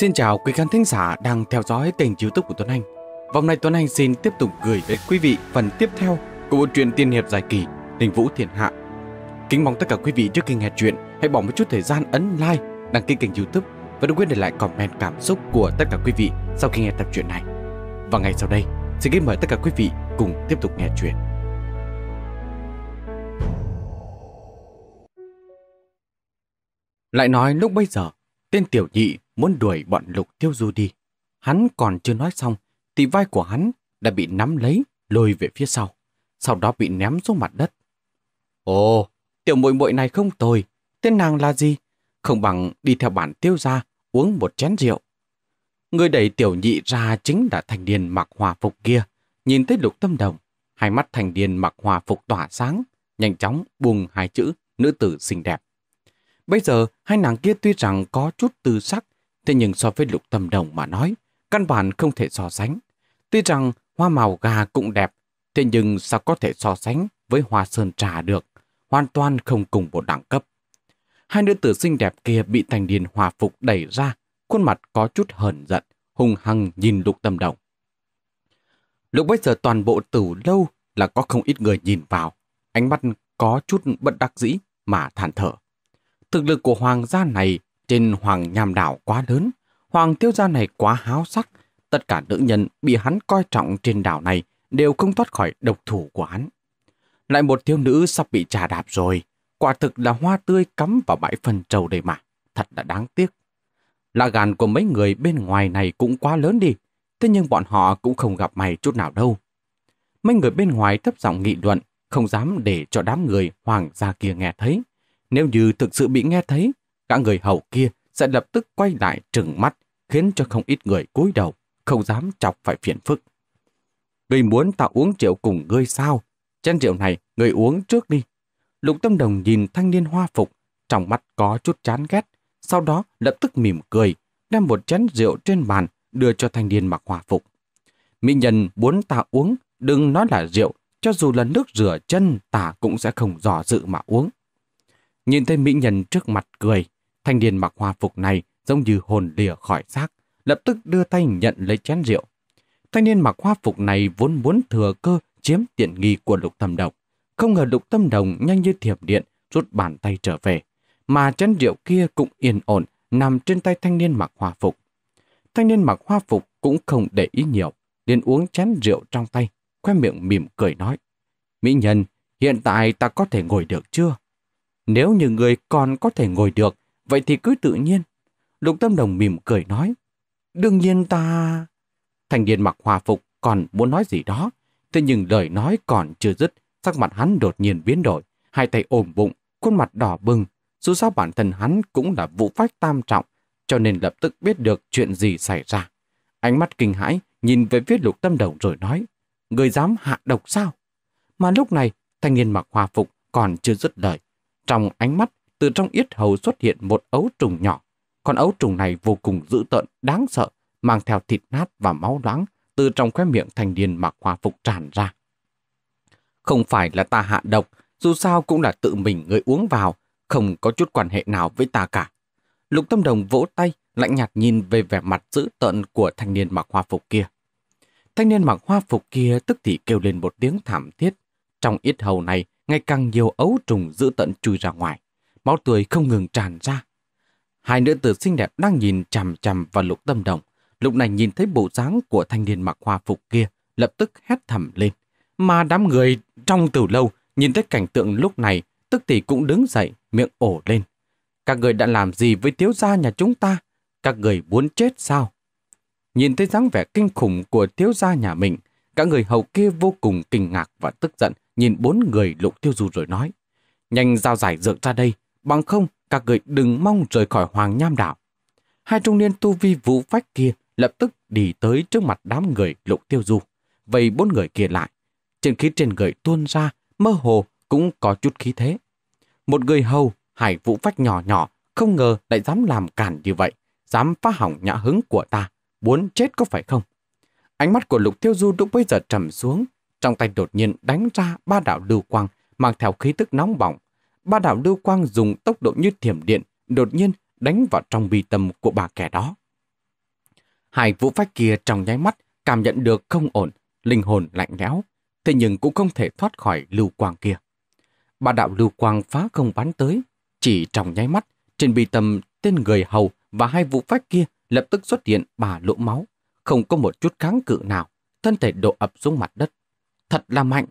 Xin chào quý khán thính giả đang theo dõi kênh youtube của Tuấn Anh. Vòng này Tuấn Anh xin tiếp tục gửi đến quý vị phần tiếp theo của bộ truyện tiên hiệp dài kỳ Đình Vũ Thiền Hạ. Kính mong tất cả quý vị trước khi nghe chuyện hãy bỏ một chút thời gian ấn like, đăng ký kênh youtube và đừng quên để lại comment cảm xúc của tất cả quý vị sau khi nghe tập truyện này. Và ngày sau đây, xin kính mời tất cả quý vị cùng tiếp tục nghe chuyện. Lại nói lúc bây giờ, tên tiểu nhị muốn đuổi bọn lục tiêu du đi. Hắn còn chưa nói xong, thì vai của hắn đã bị nắm lấy, lôi về phía sau. Sau đó bị ném xuống mặt đất. Ồ, tiểu muội muội này không tồi. Tên nàng là gì? Không bằng đi theo bản tiêu ra, uống một chén rượu. Người đẩy tiểu nhị ra chính là thành điền mặc hòa phục kia. Nhìn thấy lục tâm đồng, hai mắt thành điền mặc hòa phục tỏa sáng, nhanh chóng buông hai chữ nữ tử xinh đẹp. Bây giờ, hai nàng kia tuy rằng có chút tư sắc, Thế nhưng so với lục tâm đồng mà nói, căn bản không thể so sánh. Tuy rằng hoa màu gà cũng đẹp, thế nhưng sao có thể so sánh với hoa sơn trà được, hoàn toàn không cùng một đẳng cấp. Hai nữ tử xinh đẹp kia bị thành niên hòa phục đẩy ra, khuôn mặt có chút hờn giận, hung hăng nhìn lục tâm đồng. Lúc bây giờ toàn bộ tử lâu là có không ít người nhìn vào, ánh mắt có chút bất đắc dĩ mà than thở. Thực lực của hoàng gia này trên hoàng nham đảo quá lớn, hoàng tiêu gia này quá háo sắc, tất cả nữ nhân bị hắn coi trọng trên đảo này đều không thoát khỏi độc thủ của hắn. Lại một thiếu nữ sắp bị trà đạp rồi, quả thực là hoa tươi cắm vào bãi phần trầu đây mà, thật là đáng tiếc. Lạ gàn của mấy người bên ngoài này cũng quá lớn đi, thế nhưng bọn họ cũng không gặp mày chút nào đâu. Mấy người bên ngoài thấp giọng nghị luận, không dám để cho đám người hoàng gia kia nghe thấy. Nếu như thực sự bị nghe thấy, Cả người hầu kia sẽ lập tức quay lại trừng mắt, khiến cho không ít người cúi đầu, không dám chọc phải phiền phức. người muốn ta uống rượu cùng ngươi sao? Chén rượu này, người uống trước đi. Lục Tâm Đồng nhìn thanh niên hoa phục, trong mắt có chút chán ghét, sau đó lập tức mỉm cười, đem một chén rượu trên bàn đưa cho thanh niên mặc hoa phục. Mỹ nhân muốn ta uống, đừng nói là rượu, cho dù là nước rửa chân ta cũng sẽ không dò dự mà uống. Nhìn thấy mỹ nhân trước mặt cười, Thanh niên mặc hoa phục này giống như hồn lìa khỏi xác, lập tức đưa tay nhận lấy chén rượu. Thanh niên mặc hoa phục này vốn muốn thừa cơ chiếm tiện nghi của lục tâm đồng. Không ngờ lục tâm đồng nhanh như thiểm điện rút bàn tay trở về, mà chén rượu kia cũng yên ổn nằm trên tay thanh niên mặc hoa phục. Thanh niên mặc hoa phục cũng không để ý nhiều, liền uống chén rượu trong tay, khoe miệng mỉm cười nói. Mỹ nhân, hiện tại ta có thể ngồi được chưa? Nếu như người còn có thể ngồi được, Vậy thì cứ tự nhiên. Lục Tâm Đồng mỉm cười nói. Đương nhiên ta... Thành niên mặc hòa phục còn muốn nói gì đó. Thế nhưng lời nói còn chưa dứt. Sắc mặt hắn đột nhiên biến đổi. Hai tay ôm bụng, khuôn mặt đỏ bừng. Dù sao bản thân hắn cũng là vụ phách tam trọng. Cho nên lập tức biết được chuyện gì xảy ra. Ánh mắt kinh hãi nhìn về phía lục tâm đồng rồi nói. Người dám hạ độc sao? Mà lúc này, thanh niên mặc hòa phục còn chưa dứt lời. Trong ánh mắt từ trong yết hầu xuất hiện một ấu trùng nhỏ. Con ấu trùng này vô cùng dữ tợn, đáng sợ, mang theo thịt nát và máu loáng từ trong khóe miệng thanh niên mặc hòa phục tràn ra. Không phải là ta hạ độc, dù sao cũng là tự mình người uống vào, không có chút quan hệ nào với ta cả. Lục Tâm Đồng vỗ tay, lạnh nhạt nhìn về vẻ mặt dữ tợn của thanh niên mặc hoa phục kia. Thanh niên mặc hoa phục kia tức thì kêu lên một tiếng thảm thiết. Trong ít hầu này, ngày càng nhiều ấu trùng dữ tận chui ra ngoài máu tươi không ngừng tràn ra. Hai nữ tử xinh đẹp đang nhìn chằm chằm vào lục tâm động. Lúc này nhìn thấy bộ dáng của thanh niên mặc hoa phục kia, lập tức hét thầm lên. Mà đám người trong từ lâu nhìn thấy cảnh tượng lúc này, tức thì cũng đứng dậy, miệng ổ lên. Các người đã làm gì với thiếu gia nhà chúng ta? Các người muốn chết sao? Nhìn thấy dáng vẻ kinh khủng của thiếu gia nhà mình, các người hậu kia vô cùng kinh ngạc và tức giận nhìn bốn người lục tiêu du rồi nói. Nhanh giao giải dược ra đây, Bằng không, các người đừng mong rời khỏi Hoàng Nham đảo Hai trung niên tu vi vũ phách kia lập tức đi tới trước mặt đám người lục tiêu du, vây bốn người kia lại. Trên khí trên người tuôn ra, mơ hồ cũng có chút khí thế. Một người hầu, hải vũ phách nhỏ nhỏ, không ngờ lại dám làm cản như vậy, dám phá hỏng nhã hứng của ta, muốn chết có phải không? Ánh mắt của lục tiêu du lúc bây giờ trầm xuống, trong tay đột nhiên đánh ra ba đạo lưu quang, mang theo khí tức nóng bỏng, ba đạo lưu quang dùng tốc độ như thiểm điện, đột nhiên đánh vào trong bi tâm của bà kẻ đó. Hai vũ phách kia trong nháy mắt cảm nhận được không ổn, linh hồn lạnh lẽo, thế nhưng cũng không thể thoát khỏi lưu quang kia. Ba đạo lưu quang phá không bắn tới, chỉ trong nháy mắt, trên bi tâm tên người hầu và hai vũ phách kia lập tức xuất hiện bà lỗ máu, không có một chút kháng cự nào, thân thể độ ập xuống mặt đất. Thật là mạnh!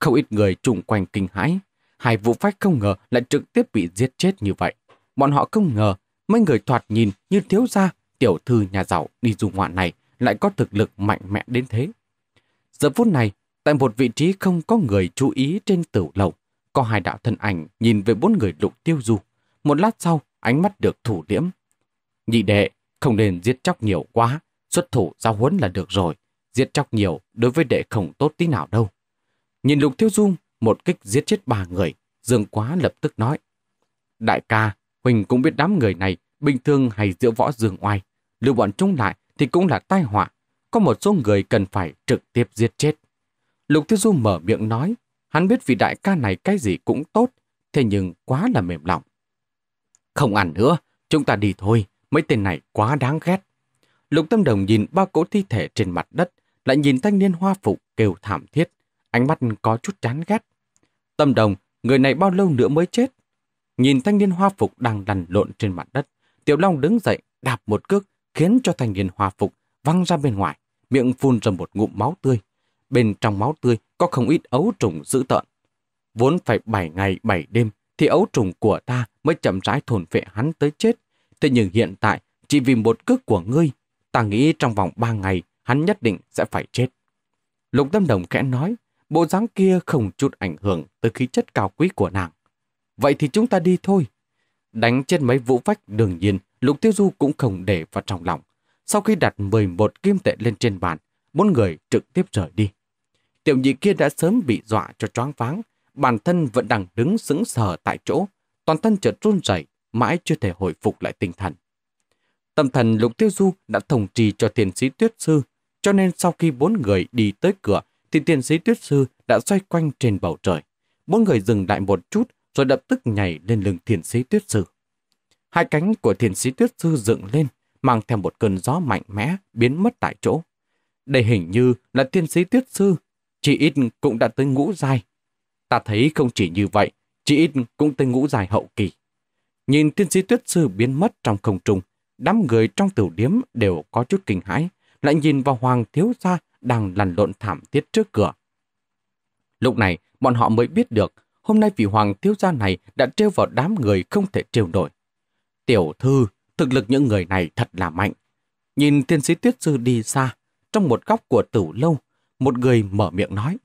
Không ít người chung quanh kinh hãi, Hai vụ phách không ngờ lại trực tiếp bị giết chết như vậy. Bọn họ không ngờ mấy người thoạt nhìn như thiếu gia, tiểu thư nhà giàu đi du ngoạn này lại có thực lực mạnh mẽ đến thế. Giờ phút này, tại một vị trí không có người chú ý trên tửu lầu, có hai đạo thân ảnh nhìn về bốn người lục tiêu du. Một lát sau, ánh mắt được thủ liễm. Nhị đệ, không nên giết chóc nhiều quá, xuất thủ giao huấn là được rồi. Giết chóc nhiều đối với đệ không tốt tí nào đâu. Nhìn lục tiêu dung một kích giết chết ba người, Dương Quá lập tức nói. Đại ca, Huỳnh cũng biết đám người này bình thường hay giữa võ dương oai. Lưu bọn chúng lại thì cũng là tai họa. Có một số người cần phải trực tiếp giết chết. Lục Tiêu Du mở miệng nói, hắn biết vị đại ca này cái gì cũng tốt, thế nhưng quá là mềm lòng. Không ăn nữa, chúng ta đi thôi, mấy tên này quá đáng ghét. Lục Tâm Đồng nhìn ba cỗ thi thể trên mặt đất, lại nhìn thanh niên hoa phục kêu thảm thiết ánh mắt có chút chán ghét. Tâm đồng, người này bao lâu nữa mới chết? Nhìn thanh niên hoa phục đang đằn lộn trên mặt đất, Tiểu Long đứng dậy, đạp một cước, khiến cho thanh niên hoa phục văng ra bên ngoài, miệng phun ra một ngụm máu tươi. Bên trong máu tươi có không ít ấu trùng dữ tợn. Vốn phải 7 ngày 7 đêm thì ấu trùng của ta mới chậm rãi thổn vệ hắn tới chết. Thế nhưng hiện tại, chỉ vì một cước của ngươi, ta nghĩ trong vòng 3 ngày hắn nhất định sẽ phải chết. Lục Tâm Đồng kẽ nói, Bộ dáng kia không chút ảnh hưởng tới khí chất cao quý của nàng. Vậy thì chúng ta đi thôi. Đánh trên mấy vũ vách đương nhiên, Lục Tiêu Du cũng không để vào trong lòng. Sau khi đặt 11 kim tệ lên trên bàn, bốn người trực tiếp rời đi. Tiểu nhị kia đã sớm bị dọa cho choáng váng, bản thân vẫn đang đứng sững sờ tại chỗ, toàn thân chợt run rẩy, mãi chưa thể hồi phục lại tinh thần. Tâm thần Lục Tiêu Du đã thông trì cho thiền sĩ tuyết sư, cho nên sau khi bốn người đi tới cửa thì tiền sĩ tuyết sư đã xoay quanh trên bầu trời. bốn người dừng lại một chút rồi lập tức nhảy lên lưng thiền sĩ tuyết sư. Hai cánh của thiền sĩ tuyết sư dựng lên, mang theo một cơn gió mạnh mẽ biến mất tại chỗ. Đây hình như là thiền sĩ tuyết sư, chỉ ít cũng đã tới ngũ dài. Ta thấy không chỉ như vậy, chỉ ít cũng tới ngũ dài hậu kỳ. Nhìn thiền sĩ tuyết sư biến mất trong không trung, đám người trong tiểu điếm đều có chút kinh hãi, lại nhìn vào hoàng thiếu gia đang lằn lộn thảm thiết trước cửa. Lúc này, bọn họ mới biết được hôm nay vị hoàng thiếu gia này đã trêu vào đám người không thể trêu nổi. Tiểu thư, thực lực những người này thật là mạnh. Nhìn tiên sĩ tuyết sư đi xa, trong một góc của tử lâu, một người mở miệng nói.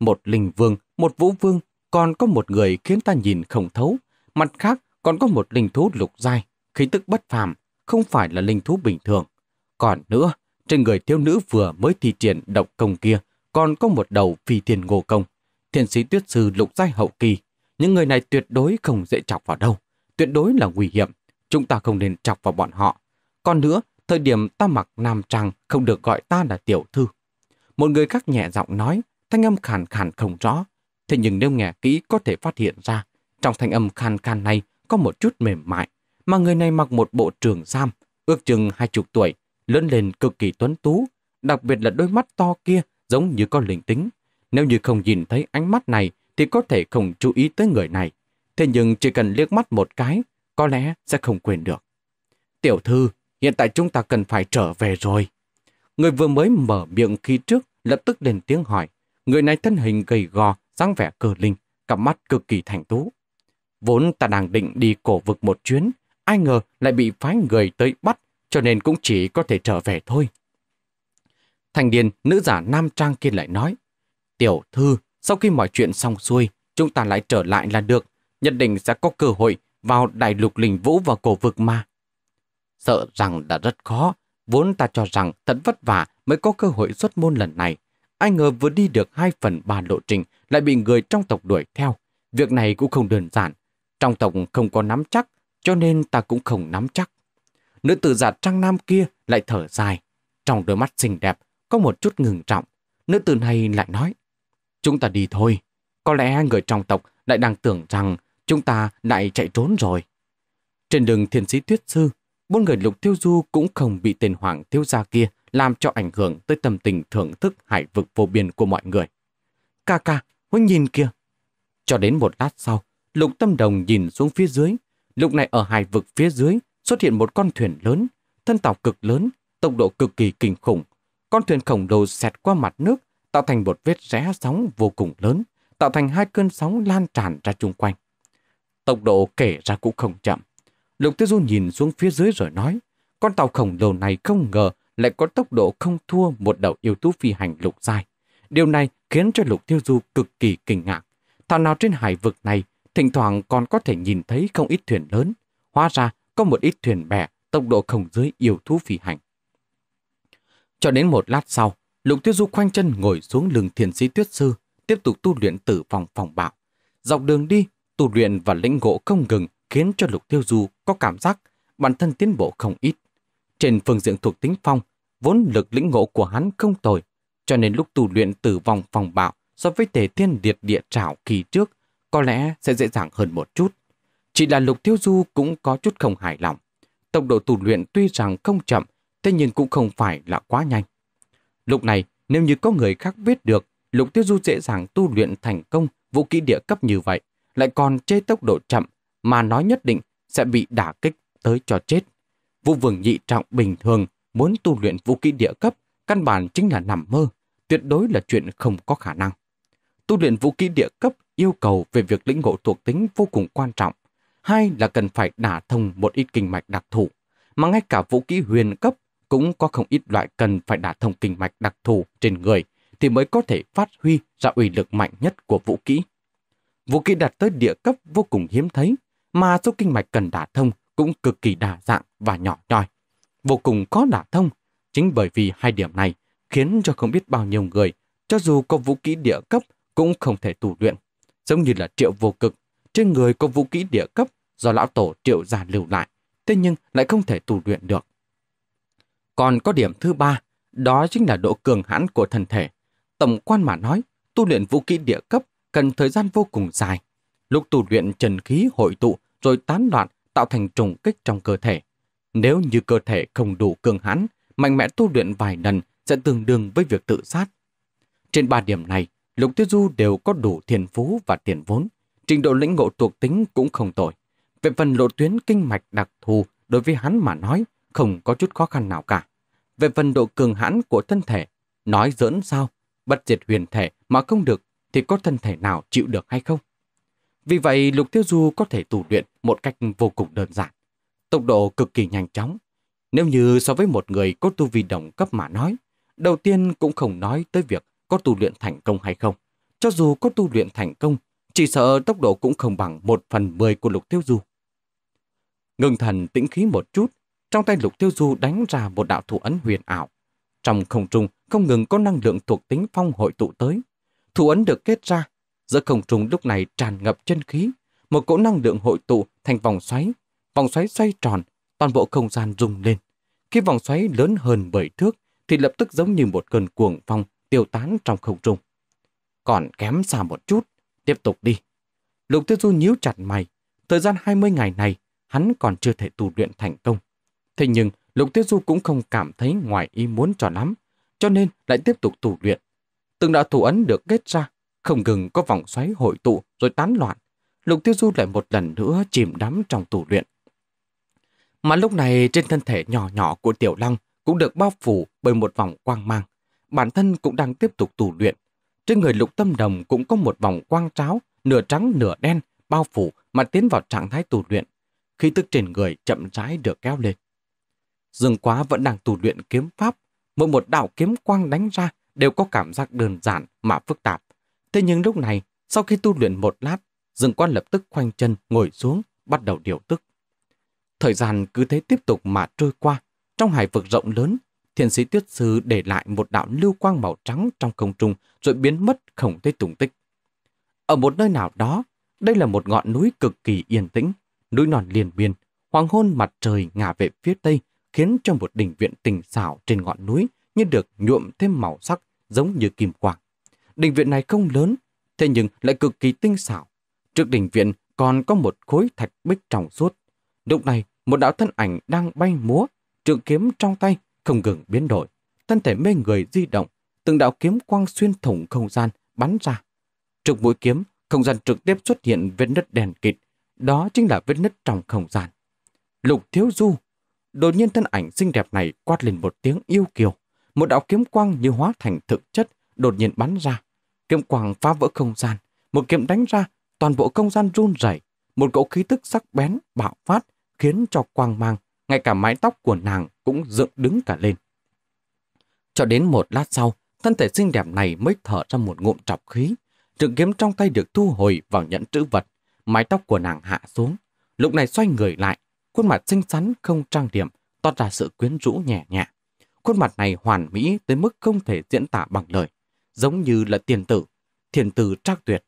Một linh vương, một vũ vương, còn có một người khiến ta nhìn không thấu. Mặt khác, còn có một linh thú lục dai, khí tức bất phàm, không phải là linh thú bình thường. Còn nữa, trên người thiếu nữ vừa mới thi triển động công kia còn có một đầu phi thiên ngô công. thiền sĩ tuyết sư lục giai hậu kỳ, những người này tuyệt đối không dễ chọc vào đâu, tuyệt đối là nguy hiểm, chúng ta không nên chọc vào bọn họ. Còn nữa, thời điểm ta mặc nam trang không được gọi ta là tiểu thư. Một người khác nhẹ giọng nói, thanh âm khàn khàn không rõ, thế nhưng nếu nghe kỹ có thể phát hiện ra, trong thanh âm khàn khàn này có một chút mềm mại, mà người này mặc một bộ trường sam, ước chừng hai chục tuổi, lớn lên cực kỳ tuấn tú, đặc biệt là đôi mắt to kia giống như có linh tính. Nếu như không nhìn thấy ánh mắt này thì có thể không chú ý tới người này. Thế nhưng chỉ cần liếc mắt một cái, có lẽ sẽ không quên được. Tiểu thư, hiện tại chúng ta cần phải trở về rồi. Người vừa mới mở miệng khi trước lập tức lên tiếng hỏi. Người này thân hình gầy gò, dáng vẻ cơ linh, cặp mắt cực kỳ thành tú. Vốn ta đang định đi cổ vực một chuyến, ai ngờ lại bị phái người tới bắt cho nên cũng chỉ có thể trở về thôi. Thành điền nữ giả nam trang kia lại nói, tiểu thư, sau khi mọi chuyện xong xuôi, chúng ta lại trở lại là được, nhất định sẽ có cơ hội vào đại lục linh vũ và cổ vực mà. Sợ rằng đã rất khó, vốn ta cho rằng thật vất vả mới có cơ hội xuất môn lần này. Ai ngờ vừa đi được 2 phần 3 lộ trình lại bị người trong tộc đuổi theo. Việc này cũng không đơn giản. Trong tộc không có nắm chắc, cho nên ta cũng không nắm chắc nữ tử giả trang nam kia lại thở dài. Trong đôi mắt xinh đẹp, có một chút ngừng trọng. Nữ tử này lại nói, chúng ta đi thôi. Có lẽ người trong tộc lại đang tưởng rằng chúng ta lại chạy trốn rồi. Trên đường thiên sĩ tuyết sư, bốn người lục tiêu du cũng không bị tên hoàng tiêu gia kia làm cho ảnh hưởng tới tâm tình thưởng thức hải vực vô biên của mọi người. Ca ca, huynh nhìn kia. Cho đến một lát sau, lục tâm đồng nhìn xuống phía dưới. lục này ở hải vực phía dưới xuất hiện một con thuyền lớn, thân tàu cực lớn, tốc độ cực kỳ kinh khủng. Con thuyền khổng lồ xẹt qua mặt nước, tạo thành một vết rẽ sóng vô cùng lớn, tạo thành hai cơn sóng lan tràn ra chung quanh. Tốc độ kể ra cũng không chậm. Lục Tiêu Du nhìn xuống phía dưới rồi nói, con tàu khổng lồ này không ngờ lại có tốc độ không thua một đầu yêu thú phi hành lục dài. Điều này khiến cho Lục Tiêu Du cực kỳ kinh ngạc. Thảo nào trên hải vực này, thỉnh thoảng còn có thể nhìn thấy không ít thuyền lớn. Hóa ra, có một ít thuyền bè tốc độ không dưới yêu thú phi hành. Cho đến một lát sau, Lục Tiêu Du khoanh chân ngồi xuống lưng thiền sĩ tuyết sư, tiếp tục tu luyện tử vong phòng bạo. Dọc đường đi, tu luyện và lĩnh ngộ không ngừng khiến cho Lục Tiêu Du có cảm giác bản thân tiến bộ không ít. Trên phương diện thuộc tính phong, vốn lực lĩnh ngộ của hắn không tồi, cho nên lúc tu luyện tử vong phòng bạo so với tề thiên liệt địa trảo kỳ trước có lẽ sẽ dễ dàng hơn một chút. Chỉ là Lục Thiếu Du cũng có chút không hài lòng. Tốc độ tu luyện tuy rằng không chậm, thế nhưng cũng không phải là quá nhanh. Lúc này, nếu như có người khác biết được, Lục Tiêu Du dễ dàng tu luyện thành công vũ kỹ địa cấp như vậy, lại còn chê tốc độ chậm mà nói nhất định sẽ bị đả kích tới cho chết. Vũ Vương Nhị Trọng bình thường muốn tu luyện vũ kỹ địa cấp căn bản chính là nằm mơ, tuyệt đối là chuyện không có khả năng. Tu luyện vũ kỹ địa cấp yêu cầu về việc lĩnh ngộ thuộc tính vô cùng quan trọng, hai là cần phải đả thông một ít kinh mạch đặc thù, mà ngay cả vũ khí huyền cấp cũng có không ít loại cần phải đả thông kinh mạch đặc thù trên người thì mới có thể phát huy ra uy lực mạnh nhất của vũ khí. Vũ khí đạt tới địa cấp vô cùng hiếm thấy, mà số kinh mạch cần đả thông cũng cực kỳ đa dạng và nhỏ nhoi. Vô cùng khó đả thông, chính bởi vì hai điểm này khiến cho không biết bao nhiêu người, cho dù có vũ khí địa cấp cũng không thể tù luyện, giống như là triệu vô cực trên người có vũ khí địa cấp do lão tổ triệu già lưu lại, thế nhưng lại không thể tù luyện được. Còn có điểm thứ ba, đó chính là độ cường hãn của thần thể. Tổng quan mà nói, tu luyện vũ khí địa cấp cần thời gian vô cùng dài. Lúc tu luyện trần khí hội tụ rồi tán loạn tạo thành trùng kích trong cơ thể. Nếu như cơ thể không đủ cường hãn, mạnh mẽ tu luyện vài lần sẽ tương đương với việc tự sát. Trên ba điểm này, Lục Tiêu Du đều có đủ thiền phú và tiền vốn, trình độ lĩnh ngộ thuộc tính cũng không tồi. Về phần lộ tuyến kinh mạch đặc thù đối với hắn mà nói, không có chút khó khăn nào cả. Về phần độ cường hãn của thân thể, nói giỡn sao, bất diệt huyền thể mà không được thì có thân thể nào chịu được hay không? Vì vậy, Lục Tiêu Du có thể tù luyện một cách vô cùng đơn giản. Tốc độ cực kỳ nhanh chóng. Nếu như so với một người có tu vi đồng cấp mà nói, đầu tiên cũng không nói tới việc có tu luyện thành công hay không. Cho dù có tu luyện thành công chỉ sợ tốc độ cũng không bằng một phần mười của lục tiêu du. Ngưng thần tĩnh khí một chút, trong tay lục tiêu du đánh ra một đạo thủ ấn huyền ảo. Trong không trung không ngừng có năng lượng thuộc tính phong hội tụ tới. Thủ ấn được kết ra, giữa không trung lúc này tràn ngập chân khí, một cỗ năng lượng hội tụ thành vòng xoáy. Vòng xoáy xoay tròn, toàn bộ không gian rung lên. Khi vòng xoáy lớn hơn bảy thước, thì lập tức giống như một cơn cuồng phong tiêu tán trong không trung. Còn kém xa một chút, Tiếp tục đi. Lục Tiêu Du nhíu chặt mày. Thời gian 20 ngày này, hắn còn chưa thể tu luyện thành công. Thế nhưng, Lục Tiêu Du cũng không cảm thấy ngoài ý muốn cho lắm, cho nên lại tiếp tục tu luyện. Từng đạo thủ ấn được kết ra, không ngừng có vòng xoáy hội tụ rồi tán loạn. Lục Tiêu Du lại một lần nữa chìm đắm trong tu luyện. Mà lúc này trên thân thể nhỏ nhỏ của Tiểu Lăng cũng được bao phủ bởi một vòng quang mang. Bản thân cũng đang tiếp tục tù luyện, trên người lục tâm đồng cũng có một vòng quang tráo, nửa trắng nửa đen, bao phủ mà tiến vào trạng thái tù luyện. Khi tức trên người chậm rãi được kéo lên. Dương quá vẫn đang tù luyện kiếm pháp. Mỗi một đạo kiếm quang đánh ra đều có cảm giác đơn giản mà phức tạp. Thế nhưng lúc này, sau khi tu luyện một lát, Dương Quan lập tức khoanh chân ngồi xuống, bắt đầu điều tức. Thời gian cứ thế tiếp tục mà trôi qua. Trong hải vực rộng lớn, thiền sĩ tuyết sư để lại một đạo lưu quang màu trắng trong không trung rồi biến mất không thấy tùng tích. Ở một nơi nào đó, đây là một ngọn núi cực kỳ yên tĩnh, núi non liền biên, hoàng hôn mặt trời ngả về phía tây khiến cho một đỉnh viện tình xảo trên ngọn núi như được nhuộm thêm màu sắc giống như kim quang. Đỉnh viện này không lớn, thế nhưng lại cực kỳ tinh xảo. Trước đỉnh viện còn có một khối thạch bích trong suốt. Lúc này, một đạo thân ảnh đang bay múa, trường kiếm trong tay không ngừng biến đổi, thân thể mê người di động, từng đạo kiếm quang xuyên thủng không gian bắn ra. Trực mũi kiếm, không gian trực tiếp xuất hiện vết nứt đèn kịt, đó chính là vết nứt trong không gian. Lục Thiếu Du, đột nhiên thân ảnh xinh đẹp này quát lên một tiếng yêu kiều, một đạo kiếm quang như hóa thành thực chất đột nhiên bắn ra, kiếm quang phá vỡ không gian, một kiếm đánh ra, toàn bộ không gian run rẩy, một cỗ khí tức sắc bén bạo phát khiến cho quang mang ngay cả mái tóc của nàng cũng dựng đứng cả lên. Cho đến một lát sau, thân thể xinh đẹp này mới thở ra một ngụm trọc khí. Trường kiếm trong tay được thu hồi vào nhẫn trữ vật, mái tóc của nàng hạ xuống. Lúc này xoay người lại, khuôn mặt xinh xắn không trang điểm, toát ra sự quyến rũ nhẹ nhẹ. Khuôn mặt này hoàn mỹ tới mức không thể diễn tả bằng lời, giống như là tiền tử, thiền tử trác tuyệt.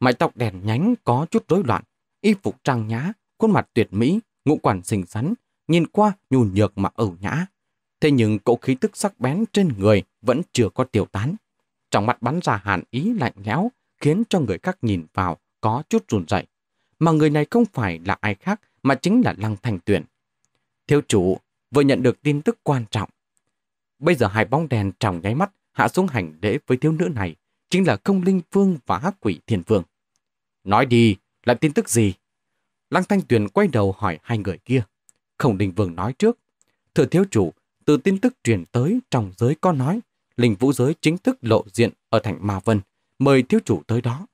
Mái tóc đèn nhánh có chút rối loạn, y phục trang nhã, khuôn mặt tuyệt mỹ, ngũ quản xinh xắn, nhìn qua nhu nhược mà ẩu nhã. Thế nhưng cỗ khí tức sắc bén trên người vẫn chưa có tiêu tán. Trong mắt bắn ra hàn ý lạnh lẽo, khiến cho người khác nhìn vào có chút run rẩy. Mà người này không phải là ai khác mà chính là Lăng Thành Tuyển. Thiếu chủ vừa nhận được tin tức quan trọng. Bây giờ hai bóng đèn trong nháy mắt hạ xuống hành lễ với thiếu nữ này chính là công linh vương và hắc quỷ thiên vương. Nói đi, là tin tức gì? Lăng Thanh Tuyền quay đầu hỏi hai người kia. Khổng Đình Vương nói trước. Thưa thiếu chủ, từ tin tức truyền tới trong giới có nói, linh vũ giới chính thức lộ diện ở thành Ma Vân, mời thiếu chủ tới đó.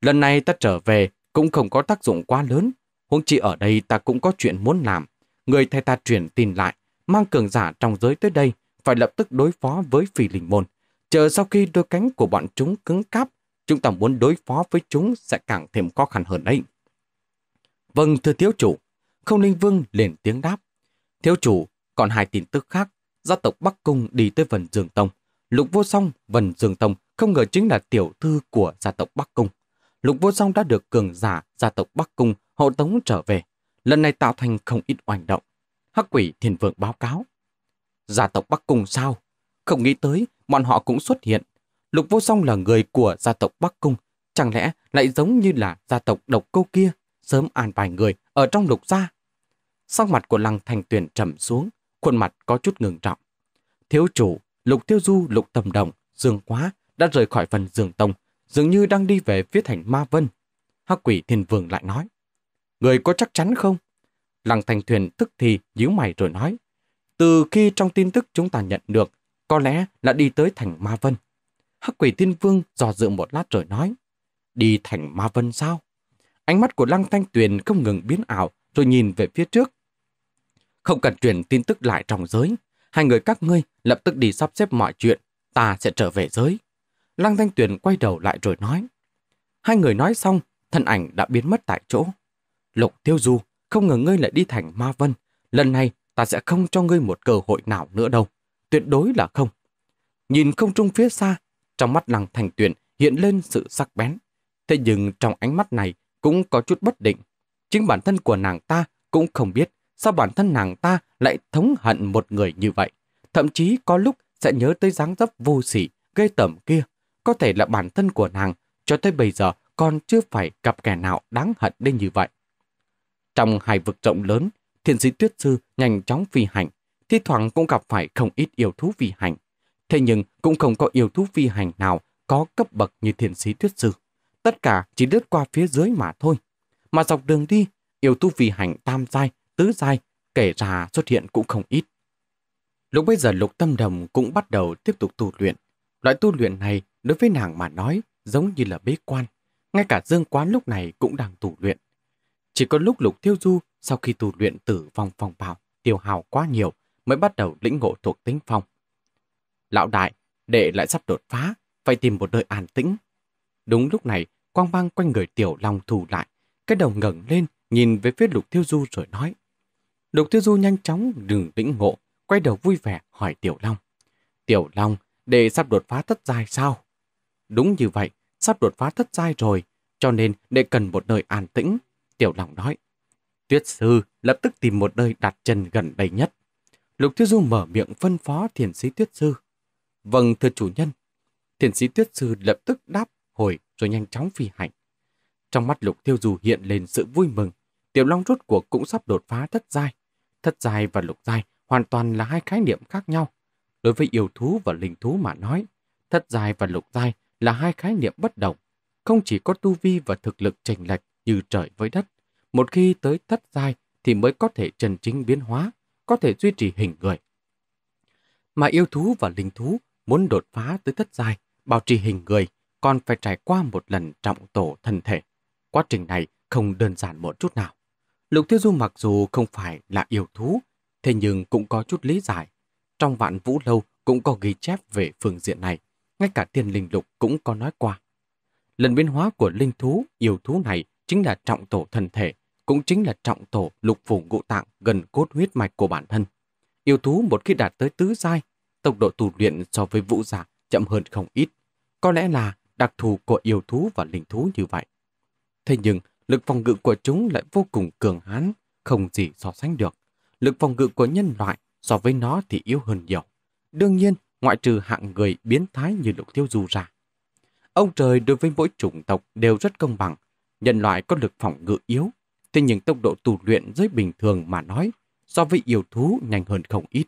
Lần này ta trở về cũng không có tác dụng quá lớn, huống chi ở đây ta cũng có chuyện muốn làm. Người thay ta truyền tin lại, mang cường giả trong giới tới đây, phải lập tức đối phó với phỉ linh môn. Chờ sau khi đôi cánh của bọn chúng cứng cáp, chúng ta muốn đối phó với chúng sẽ càng thêm khó khăn hơn ấy. Vâng, thưa thiếu chủ, không linh Vương liền tiếng đáp. Thiếu chủ, còn hai tin tức khác, gia tộc Bắc Cung đi tới Vân Dương Tông. Lục Vô Song, Vân Dương Tông không ngờ chính là tiểu thư của gia tộc Bắc Cung. Lục Vô Song đã được cường giả gia tộc Bắc Cung hộ tống trở về. Lần này tạo thành không ít oanh động. Hắc quỷ thiên Vượng báo cáo. Gia tộc Bắc Cung sao? Không nghĩ tới, bọn họ cũng xuất hiện. Lục Vô Song là người của gia tộc Bắc Cung. Chẳng lẽ lại giống như là gia tộc độc câu kia, sớm an vài người ở trong lục gia Sắc mặt của Lăng Thanh Tuyền trầm xuống, khuôn mặt có chút ngừng trọng. Thiếu chủ, Lục Tiêu Du, Lục Tầm Đồng, Dương Quá đã rời khỏi phần Dương Tông, dường như đang đi về phía thành Ma Vân. Hắc quỷ thiên vương lại nói. Người có chắc chắn không? Lăng Thanh Tuyền tức thì nhíu mày rồi nói. Từ khi trong tin tức chúng ta nhận được, có lẽ là đi tới thành Ma Vân. Hắc quỷ thiên vương dò dự một lát rồi nói. Đi thành Ma Vân sao? Ánh mắt của Lăng Thanh Tuyền không ngừng biến ảo rồi nhìn về phía trước, không cần truyền tin tức lại trong giới. Hai người các ngươi lập tức đi sắp xếp mọi chuyện. Ta sẽ trở về giới. Lăng Thanh Tuyền quay đầu lại rồi nói. Hai người nói xong, thân ảnh đã biến mất tại chỗ. Lục Tiêu Du, không ngờ ngươi lại đi thành Ma Vân. Lần này ta sẽ không cho ngươi một cơ hội nào nữa đâu. Tuyệt đối là không. Nhìn không trung phía xa, trong mắt Lăng Thanh Tuyền hiện lên sự sắc bén. Thế nhưng trong ánh mắt này cũng có chút bất định. Chính bản thân của nàng ta cũng không biết sao bản thân nàng ta lại thống hận một người như vậy? Thậm chí có lúc sẽ nhớ tới dáng dấp vô sỉ, gây tẩm kia. Có thể là bản thân của nàng, cho tới bây giờ còn chưa phải gặp kẻ nào đáng hận đến như vậy. Trong hai vực rộng lớn, thiền sĩ tuyết sư nhanh chóng phi hành, thi thoảng cũng gặp phải không ít yêu thú phi hành. Thế nhưng cũng không có yêu thú phi hành nào có cấp bậc như thiền sĩ tuyết sư. Tất cả chỉ lướt qua phía dưới mà thôi. Mà dọc đường đi, yêu thú phi hành tam giai tứ giai kể ra xuất hiện cũng không ít. Lúc bây giờ Lục Tâm Đồng cũng bắt đầu tiếp tục tu luyện. Loại tu luyện này đối với nàng mà nói giống như là bế quan. Ngay cả Dương Quán lúc này cũng đang tu luyện. Chỉ có lúc Lục Tiêu Du sau khi tu luyện tử vong phong bào, tiêu hào quá nhiều mới bắt đầu lĩnh ngộ thuộc tính phong. Lão đại, đệ lại sắp đột phá, phải tìm một nơi an tĩnh. Đúng lúc này, quang mang quanh người tiểu long thù lại, cái đầu ngẩng lên nhìn về phía Lục Tiêu Du rồi nói. Lục Tiêu Du nhanh chóng đường tĩnh ngộ, quay đầu vui vẻ hỏi Tiểu Long. Tiểu Long, đệ sắp đột phá thất giai sao? Đúng như vậy, sắp đột phá thất giai rồi, cho nên đệ cần một nơi an tĩnh. Tiểu Long nói. Tuyết sư lập tức tìm một nơi đặt chân gần đây nhất. Lục Tiêu Du mở miệng phân phó thiền sĩ Tuyết sư. Vâng thưa chủ nhân. Thiền sĩ Tuyết sư lập tức đáp hồi rồi nhanh chóng phi hành. Trong mắt Lục Tiêu Du hiện lên sự vui mừng, Tiểu Long rốt cuộc cũng sắp đột phá thất giai. Thất giai và lục giai hoàn toàn là hai khái niệm khác nhau. Đối với yêu thú và linh thú mà nói, thất giai và lục giai là hai khái niệm bất đồng. Không chỉ có tu vi và thực lực chênh lệch như trời với đất, một khi tới thất giai thì mới có thể trần chính biến hóa, có thể duy trì hình người. Mà yêu thú và linh thú muốn đột phá tới thất giai, bảo trì hình người, còn phải trải qua một lần trọng tổ thân thể. Quá trình này không đơn giản một chút nào. Lục Tiêu Du mặc dù không phải là yêu thú, thế nhưng cũng có chút lý giải. Trong vạn vũ lâu cũng có ghi chép về phương diện này, ngay cả tiên linh lục cũng có nói qua. Lần biến hóa của linh thú, yêu thú này chính là trọng tổ thân thể, cũng chính là trọng tổ lục phủ ngũ tạng gần cốt huyết mạch của bản thân. Yêu thú một khi đạt tới tứ giai, tốc độ tu luyện so với vũ giả chậm hơn không ít. Có lẽ là đặc thù của yêu thú và linh thú như vậy. Thế nhưng, Lực phòng ngự của chúng lại vô cùng cường hãn, không gì so sánh được. Lực phòng ngự của nhân loại so với nó thì yếu hơn nhiều. Đương nhiên, ngoại trừ hạng người biến thái như lục tiêu du ra. Ông trời đối với mỗi chủng tộc đều rất công bằng. Nhân loại có lực phòng ngự yếu, thế nhưng tốc độ tù luyện dưới bình thường mà nói so với yêu thú nhanh hơn không ít.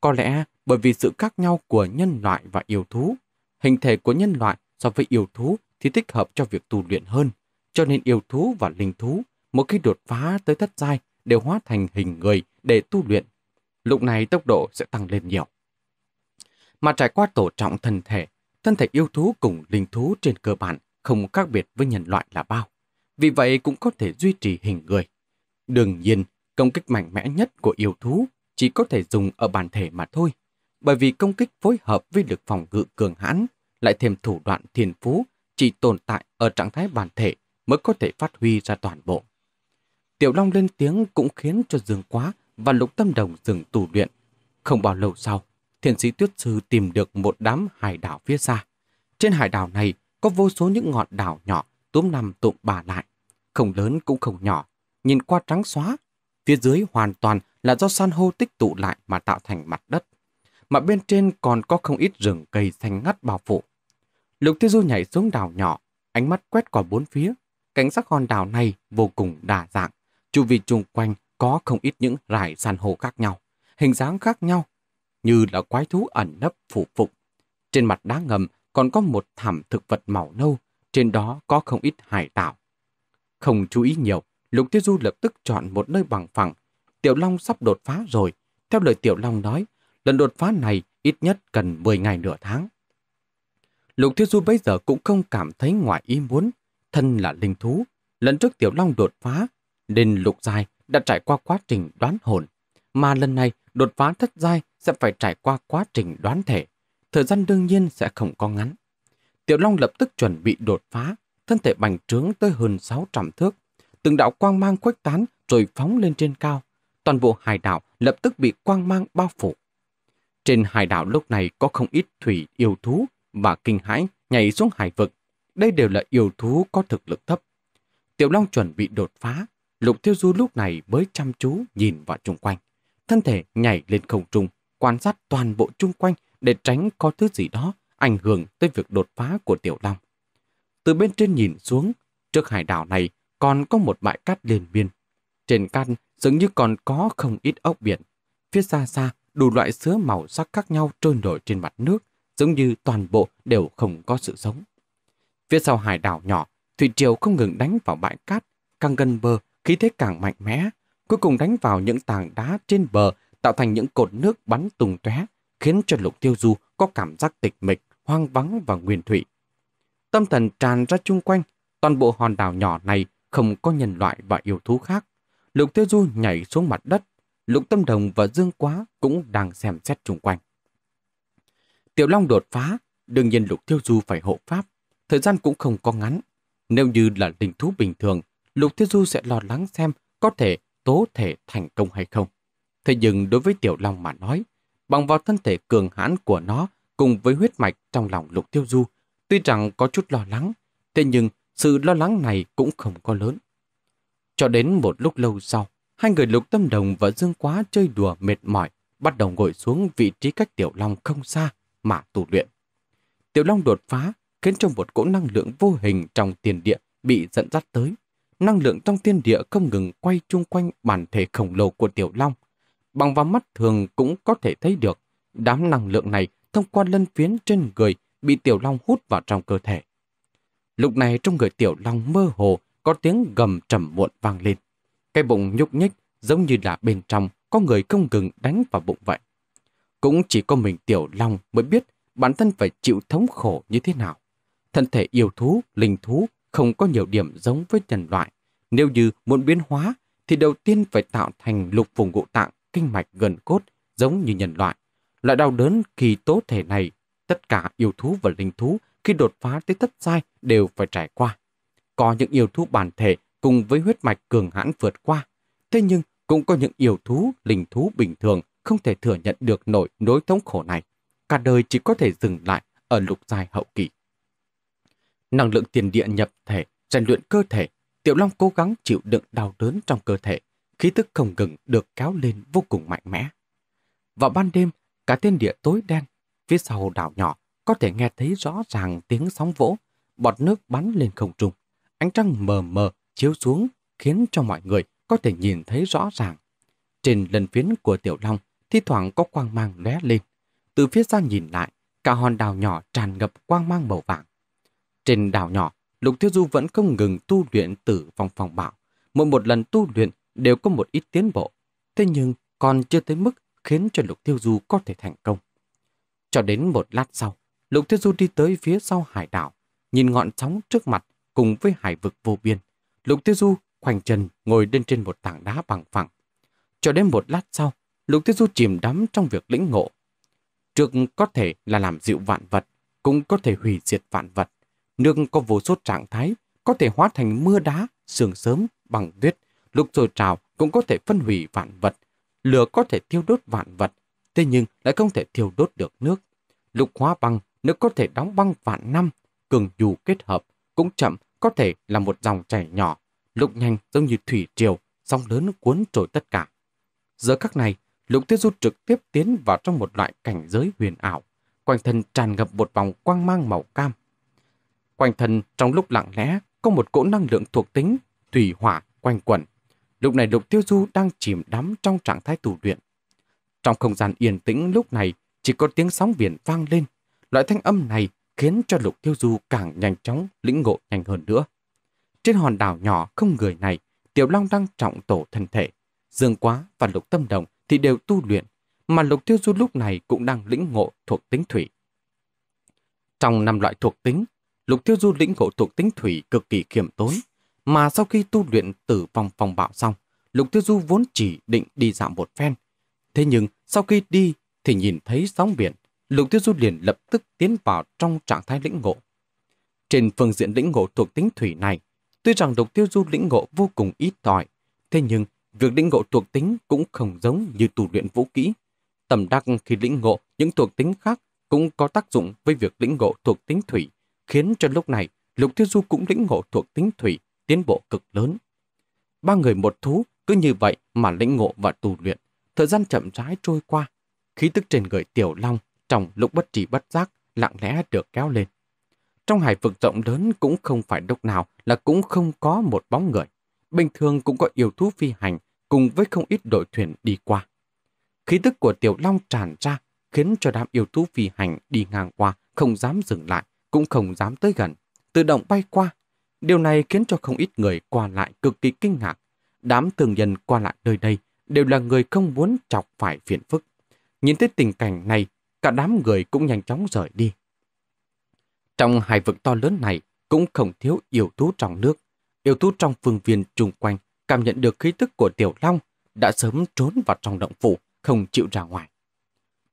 Có lẽ bởi vì sự khác nhau của nhân loại và yêu thú, hình thể của nhân loại so với yêu thú thì thích hợp cho việc tù luyện hơn. Cho nên yêu thú và linh thú, mỗi khi đột phá tới thất giai đều hóa thành hình người để tu luyện. Lúc này tốc độ sẽ tăng lên nhiều. Mà trải qua tổ trọng thân thể, thân thể yêu thú cùng linh thú trên cơ bản không khác biệt với nhân loại là bao. Vì vậy cũng có thể duy trì hình người. Đương nhiên, công kích mạnh mẽ nhất của yêu thú chỉ có thể dùng ở bản thể mà thôi. Bởi vì công kích phối hợp với lực phòng ngự cường hãn, lại thêm thủ đoạn thiền phú chỉ tồn tại ở trạng thái bản thể mới có thể phát huy ra toàn bộ. Tiểu Long lên tiếng cũng khiến cho Dương Quá và Lục Tâm Đồng dừng tù luyện. Không bao lâu sau, thiền sĩ tuyết sư tìm được một đám hải đảo phía xa. Trên hải đảo này có vô số những ngọn đảo nhỏ túm nằm tụm bà lại. Không lớn cũng không nhỏ, nhìn qua trắng xóa. Phía dưới hoàn toàn là do san hô tích tụ lại mà tạo thành mặt đất. Mà bên trên còn có không ít rừng cây xanh ngắt bao phủ. Lục Tiêu Du nhảy xuống đảo nhỏ, ánh mắt quét qua bốn phía, cảnh sắc hòn đảo này vô cùng đa dạng. Chu vi chung quanh có không ít những rải sàn hồ khác nhau, hình dáng khác nhau, như là quái thú ẩn nấp phủ phục. Trên mặt đá ngầm còn có một thảm thực vật màu nâu, trên đó có không ít hải tạo. Không chú ý nhiều, Lục Tiêu Du lập tức chọn một nơi bằng phẳng. Tiểu Long sắp đột phá rồi. Theo lời Tiểu Long nói, lần đột phá này ít nhất cần 10 ngày nửa tháng. Lục Tiêu Du bây giờ cũng không cảm thấy ngoài ý muốn thân là linh thú, lần trước Tiểu Long đột phá, nên lục giai đã trải qua quá trình đoán hồn, mà lần này đột phá thất giai sẽ phải trải qua quá trình đoán thể, thời gian đương nhiên sẽ không có ngắn. Tiểu Long lập tức chuẩn bị đột phá, thân thể bành trướng tới hơn 600 thước, từng đạo quang mang khuếch tán rồi phóng lên trên cao, toàn bộ hải đảo lập tức bị quang mang bao phủ. Trên hải đảo lúc này có không ít thủy yêu thú và kinh hãi nhảy xuống hải vực, đây đều là yêu thú có thực lực thấp. Tiểu Long chuẩn bị đột phá, Lục Thiêu Du lúc này mới chăm chú nhìn vào chung quanh. Thân thể nhảy lên không trung, quan sát toàn bộ chung quanh để tránh có thứ gì đó ảnh hưởng tới việc đột phá của Tiểu Long. Từ bên trên nhìn xuống, trước hải đảo này còn có một bãi cát liền biên. Trên cát dường như còn có không ít ốc biển. Phía xa xa, đủ loại sứa màu sắc khác nhau trôi nổi trên mặt nước, giống như toàn bộ đều không có sự sống. Phía sau hải đảo nhỏ, thủy triều không ngừng đánh vào bãi cát, càng gần bờ, khí thế càng mạnh mẽ, cuối cùng đánh vào những tảng đá trên bờ, tạo thành những cột nước bắn tung tóe, khiến cho Lục Tiêu Du có cảm giác tịch mịch, hoang vắng và nguyên thủy. Tâm thần tràn ra chung quanh, toàn bộ hòn đảo nhỏ này không có nhân loại và yêu thú khác. Lục Tiêu Du nhảy xuống mặt đất, Lục Tâm Đồng và Dương Quá cũng đang xem xét chung quanh. Tiểu Long đột phá, đương nhiên Lục Tiêu Du phải hộ pháp thời gian cũng không có ngắn. Nếu như là linh thú bình thường, Lục Thiên Du sẽ lo lắng xem có thể tố thể thành công hay không. Thế nhưng đối với Tiểu Long mà nói, bằng vào thân thể cường hãn của nó cùng với huyết mạch trong lòng Lục Tiêu Du, tuy rằng có chút lo lắng, thế nhưng sự lo lắng này cũng không có lớn. Cho đến một lúc lâu sau, hai người Lục Tâm Đồng và Dương Quá chơi đùa mệt mỏi, bắt đầu ngồi xuống vị trí cách Tiểu Long không xa mà tù luyện. Tiểu Long đột phá, khiến cho một cỗ năng lượng vô hình trong tiền địa bị dẫn dắt tới. Năng lượng trong tiên địa không ngừng quay chung quanh bản thể khổng lồ của Tiểu Long. Bằng vào mắt thường cũng có thể thấy được đám năng lượng này thông qua lân phiến trên người bị Tiểu Long hút vào trong cơ thể. Lúc này trong người Tiểu Long mơ hồ có tiếng gầm trầm muộn vang lên. Cái bụng nhúc nhích giống như là bên trong có người không ngừng đánh vào bụng vậy. Cũng chỉ có mình Tiểu Long mới biết bản thân phải chịu thống khổ như thế nào thân thể yêu thú, linh thú không có nhiều điểm giống với nhân loại. Nếu như muốn biến hóa, thì đầu tiên phải tạo thành lục vùng ngũ tạng, kinh mạch gần cốt, giống như nhân loại. Loại đau đớn khi tố thể này, tất cả yêu thú và linh thú khi đột phá tới thất giai đều phải trải qua. Có những yêu thú bản thể cùng với huyết mạch cường hãn vượt qua. Thế nhưng cũng có những yêu thú, linh thú bình thường không thể thừa nhận được nổi nỗi thống khổ này. Cả đời chỉ có thể dừng lại ở lục giai hậu kỳ. Năng lượng tiền địa nhập thể, rèn luyện cơ thể, Tiểu Long cố gắng chịu đựng đau đớn trong cơ thể, khí tức không ngừng được kéo lên vô cùng mạnh mẽ. Vào ban đêm, cả thiên địa tối đen, phía sau đảo nhỏ có thể nghe thấy rõ ràng tiếng sóng vỗ, bọt nước bắn lên không trung. Ánh trăng mờ mờ chiếu xuống khiến cho mọi người có thể nhìn thấy rõ ràng. Trên lần phiến của Tiểu Long, thi thoảng có quang mang lóe lên. Từ phía xa nhìn lại, cả hòn đảo nhỏ tràn ngập quang mang màu vàng. Trên đảo nhỏ, Lục Thiếu Du vẫn không ngừng tu luyện tử vong phòng bảo. Mỗi một lần tu luyện đều có một ít tiến bộ. Thế nhưng còn chưa tới mức khiến cho Lục Tiêu Du có thể thành công. Cho đến một lát sau, Lục Tiêu Du đi tới phía sau hải đảo, nhìn ngọn sóng trước mặt cùng với hải vực vô biên. Lục Tiêu Du khoanh chân ngồi lên trên một tảng đá bằng phẳng. Cho đến một lát sau, Lục Tiêu Du chìm đắm trong việc lĩnh ngộ. Trước có thể là làm dịu vạn vật, cũng có thể hủy diệt vạn vật. Nước có vô số trạng thái, có thể hóa thành mưa đá, sương sớm, bằng tuyết. Lúc rồi trào cũng có thể phân hủy vạn vật. Lửa có thể thiêu đốt vạn vật, thế nhưng lại không thể thiêu đốt được nước. Lúc hóa băng, nước có thể đóng băng vạn năm, cường dù kết hợp, cũng chậm có thể là một dòng chảy nhỏ, lúc nhanh giống như thủy triều, sóng lớn cuốn trôi tất cả. Giờ khắc này, lục tiêu du trực tiếp tiến vào trong một loại cảnh giới huyền ảo, quanh thân tràn ngập một vòng quang mang màu cam, Quanh thân trong lúc lặng lẽ có một cỗ năng lượng thuộc tính, thủy hỏa, quanh quẩn. Lúc này Lục Tiêu Du đang chìm đắm trong trạng thái tù luyện. Trong không gian yên tĩnh lúc này chỉ có tiếng sóng biển vang lên. Loại thanh âm này khiến cho Lục Tiêu Du càng nhanh chóng, lĩnh ngộ nhanh hơn nữa. Trên hòn đảo nhỏ không người này, Tiểu Long đang trọng tổ thân thể. Dương Quá và Lục Tâm Đồng thì đều tu luyện, mà Lục Tiêu Du lúc này cũng đang lĩnh ngộ thuộc tính thủy. Trong năm loại thuộc tính, Lục Tiêu Du lĩnh ngộ thuộc tính thủy cực kỳ khiêm tốn, mà sau khi tu luyện tử phòng phòng bạo xong, Lục Tiêu Du vốn chỉ định đi dạo một phen. Thế nhưng sau khi đi thì nhìn thấy sóng biển, Lục Tiêu Du liền lập tức tiến vào trong trạng thái lĩnh ngộ. Trên phương diện lĩnh ngộ thuộc tính thủy này, tuy rằng Lục Tiêu Du lĩnh ngộ vô cùng ít ỏi, thế nhưng việc lĩnh ngộ thuộc tính cũng không giống như tu luyện vũ kỹ. Tầm đắc khi lĩnh ngộ những thuộc tính khác cũng có tác dụng với việc lĩnh ngộ thuộc tính thủy khiến cho lúc này Lục Thiên Du cũng lĩnh ngộ thuộc tính thủy, tiến bộ cực lớn. Ba người một thú cứ như vậy mà lĩnh ngộ và tu luyện, thời gian chậm rãi trôi qua, khí tức trên người Tiểu Long trong lúc bất trì bất giác lặng lẽ được kéo lên. Trong hải vực rộng lớn cũng không phải lúc nào là cũng không có một bóng người. Bình thường cũng có yêu thú phi hành cùng với không ít đội thuyền đi qua. Khí tức của Tiểu Long tràn ra khiến cho đám yêu thú phi hành đi ngang qua không dám dừng lại, cũng không dám tới gần, tự động bay qua. Điều này khiến cho không ít người qua lại cực kỳ kinh ngạc. Đám thường nhân qua lại nơi đây đều là người không muốn chọc phải phiền phức. Nhìn thấy tình cảnh này, cả đám người cũng nhanh chóng rời đi. Trong hải vực to lớn này cũng không thiếu yêu thú trong nước. Yêu thú trong phương viên chung quanh cảm nhận được khí tức của Tiểu Long đã sớm trốn vào trong động phủ, không chịu ra ngoài.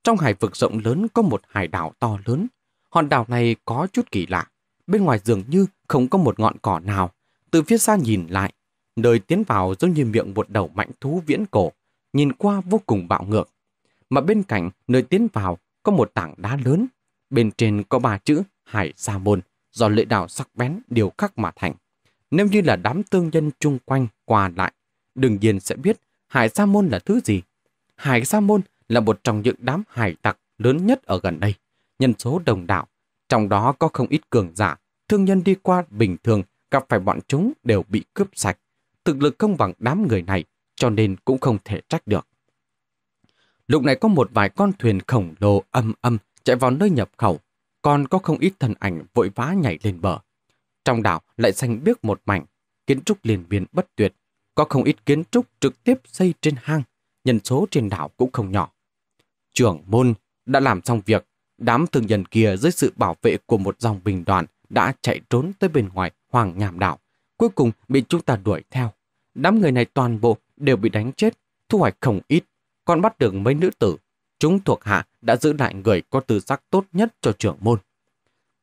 Trong hải vực rộng lớn có một hải đảo to lớn, Hòn đảo này có chút kỳ lạ. Bên ngoài dường như không có một ngọn cỏ nào. Từ phía xa nhìn lại, nơi tiến vào giống như miệng một đầu mạnh thú viễn cổ, nhìn qua vô cùng bạo ngược. Mà bên cạnh nơi tiến vào có một tảng đá lớn, bên trên có ba chữ Hải Sa Môn do lưỡi đào sắc bén điều khắc mà thành. Nếu như là đám tương nhân chung quanh qua lại, đương nhiên sẽ biết Hải Sa Môn là thứ gì. Hải Sa Môn là một trong những đám hải tặc lớn nhất ở gần đây nhân số đồng đạo. Trong đó có không ít cường giả, thương nhân đi qua bình thường gặp phải bọn chúng đều bị cướp sạch. Thực lực không bằng đám người này, cho nên cũng không thể trách được. Lúc này có một vài con thuyền khổng lồ âm âm chạy vào nơi nhập khẩu, còn có không ít thần ảnh vội vã nhảy lên bờ. Trong đảo lại xanh biếc một mảnh, kiến trúc liền biên bất tuyệt, có không ít kiến trúc trực tiếp xây trên hang, nhân số trên đảo cũng không nhỏ. Trưởng môn đã làm xong việc, Đám thường nhân kia dưới sự bảo vệ của một dòng bình đoàn đã chạy trốn tới bên ngoài Hoàng Nhàm Đảo. Cuối cùng bị chúng ta đuổi theo. Đám người này toàn bộ đều bị đánh chết, thu hoạch không ít. Còn bắt được mấy nữ tử. Chúng thuộc hạ đã giữ lại người có tư sắc tốt nhất cho trưởng môn.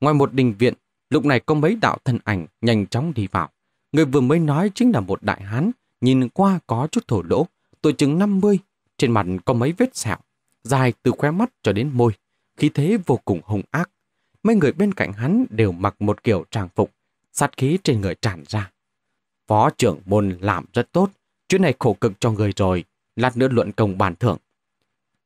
Ngoài một đình viện, lúc này có mấy đạo thân ảnh nhanh chóng đi vào. Người vừa mới nói chính là một đại hán, nhìn qua có chút thổ lỗ, tuổi chừng 50, trên mặt có mấy vết sẹo, dài từ khóe mắt cho đến môi khí thế vô cùng hung ác. Mấy người bên cạnh hắn đều mặc một kiểu trang phục, sát khí trên người tràn ra. Phó trưởng môn làm rất tốt, chuyện này khổ cực cho người rồi, lát nữa luận công bàn thưởng.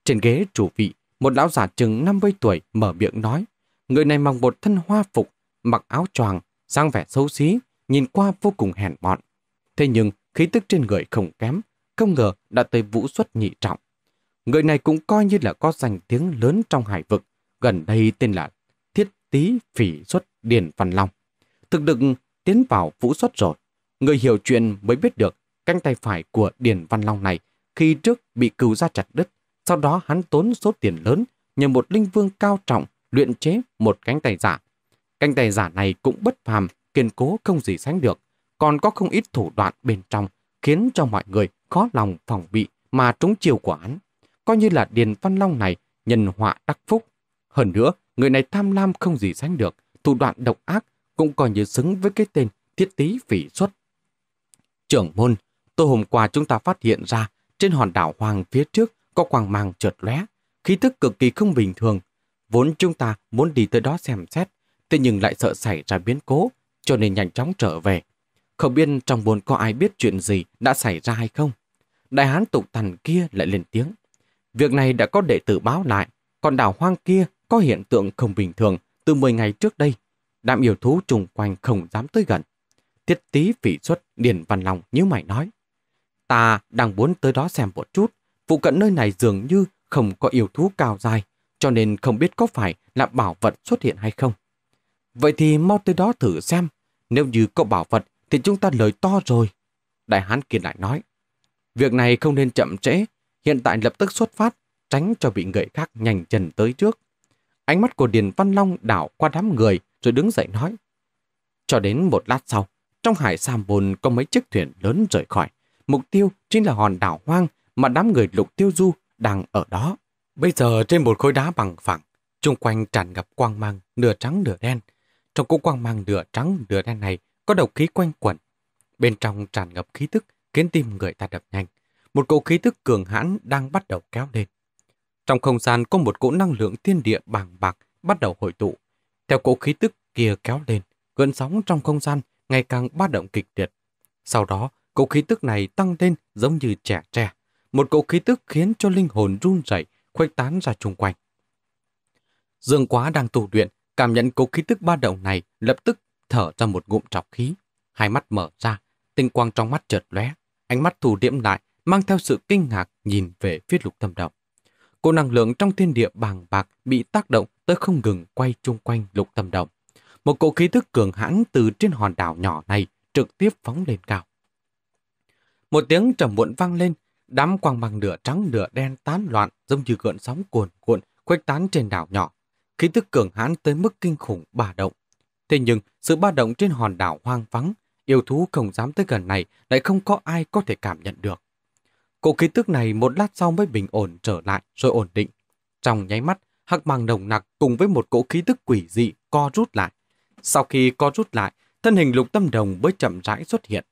Trên ghế chủ vị, một lão giả chừng 50 tuổi mở miệng nói, người này mặc một thân hoa phục, mặc áo choàng, sang vẻ xấu xí, nhìn qua vô cùng hèn mọn. Thế nhưng khí tức trên người không kém, không ngờ đã tới vũ xuất nhị trọng. Người này cũng coi như là có danh tiếng lớn trong hải vực, gần đây tên là Thiết Tý Phỉ Xuất Điền Văn Long. Thực lực tiến vào vũ xuất rồi, người hiểu chuyện mới biết được cánh tay phải của Điền Văn Long này khi trước bị cừu ra chặt đứt, sau đó hắn tốn số tiền lớn nhờ một linh vương cao trọng luyện chế một cánh tay giả. Cánh tay giả này cũng bất phàm, kiên cố không gì sánh được, còn có không ít thủ đoạn bên trong khiến cho mọi người khó lòng phòng bị mà trúng chiều của hắn coi như là Điền Văn Long này nhân họa đắc phúc. Hơn nữa, người này tham lam không gì sánh được, thủ đoạn độc ác cũng còn như xứng với cái tên thiết tí phỉ xuất. Trưởng môn, tối hôm qua chúng ta phát hiện ra trên hòn đảo Hoàng phía trước có quang mang chợt lóe, khí tức cực kỳ không bình thường. Vốn chúng ta muốn đi tới đó xem xét, thế nhưng lại sợ xảy ra biến cố, cho nên nhanh chóng trở về. Không biết trong buồn có ai biết chuyện gì đã xảy ra hay không? Đại hán tục thần kia lại lên tiếng. Việc này đã có đệ tử báo lại, còn đảo hoang kia có hiện tượng không bình thường từ 10 ngày trước đây. Đám yêu thú chung quanh không dám tới gần. Thiết tí phỉ xuất Điền Văn lòng như mày nói. Ta đang muốn tới đó xem một chút, phụ cận nơi này dường như không có yêu thú cao dài, cho nên không biết có phải là bảo vật xuất hiện hay không. Vậy thì mau tới đó thử xem, nếu như có bảo vật thì chúng ta lời to rồi. Đại hán kia lại nói, việc này không nên chậm trễ, hiện tại lập tức xuất phát, tránh cho bị người khác nhanh chân tới trước. Ánh mắt của Điền Văn Long đảo qua đám người rồi đứng dậy nói. Cho đến một lát sau, trong hải Sam Bồn có mấy chiếc thuyền lớn rời khỏi. Mục tiêu chính là hòn đảo hoang mà đám người lục tiêu du đang ở đó. Bây giờ trên một khối đá bằng phẳng, chung quanh tràn ngập quang mang nửa trắng nửa đen. Trong cỗ quang mang nửa trắng nửa đen này có độc khí quanh quẩn. Bên trong tràn ngập khí tức khiến tim người ta đập nhanh một cỗ khí tức cường hãn đang bắt đầu kéo lên. Trong không gian có một cỗ năng lượng thiên địa bàng bạc bắt đầu hội tụ. Theo cỗ khí tức kia kéo lên, gợn sóng trong không gian ngày càng ba động kịch liệt. Sau đó, cỗ khí tức này tăng lên giống như trẻ tre. Một cỗ khí tức khiến cho linh hồn run rẩy, khuếch tán ra chung quanh. Dương Quá đang tù luyện, cảm nhận cỗ khí tức ba động này lập tức thở ra một ngụm trọc khí. Hai mắt mở ra, tinh quang trong mắt chợt lóe, ánh mắt thủ điểm lại mang theo sự kinh ngạc nhìn về phía lục tâm động. Cô năng lượng trong thiên địa bàng bạc bị tác động tới không ngừng quay chung quanh lục tâm động. Một cỗ khí thức cường hãn từ trên hòn đảo nhỏ này trực tiếp phóng lên cao. Một tiếng trầm muộn vang lên, đám quang bằng nửa trắng nửa đen tán loạn giống như gợn sóng cuồn cuộn khuếch tán trên đảo nhỏ. Khí thức cường hãn tới mức kinh khủng bà động. Thế nhưng, sự ba động trên hòn đảo hoang vắng, yêu thú không dám tới gần này lại không có ai có thể cảm nhận được. Cổ khí tức này một lát sau mới bình ổn trở lại rồi ổn định. Trong nháy mắt, hắc mang đồng nặc cùng với một cỗ khí tức quỷ dị co rút lại. Sau khi co rút lại, thân hình lục tâm đồng mới chậm rãi xuất hiện.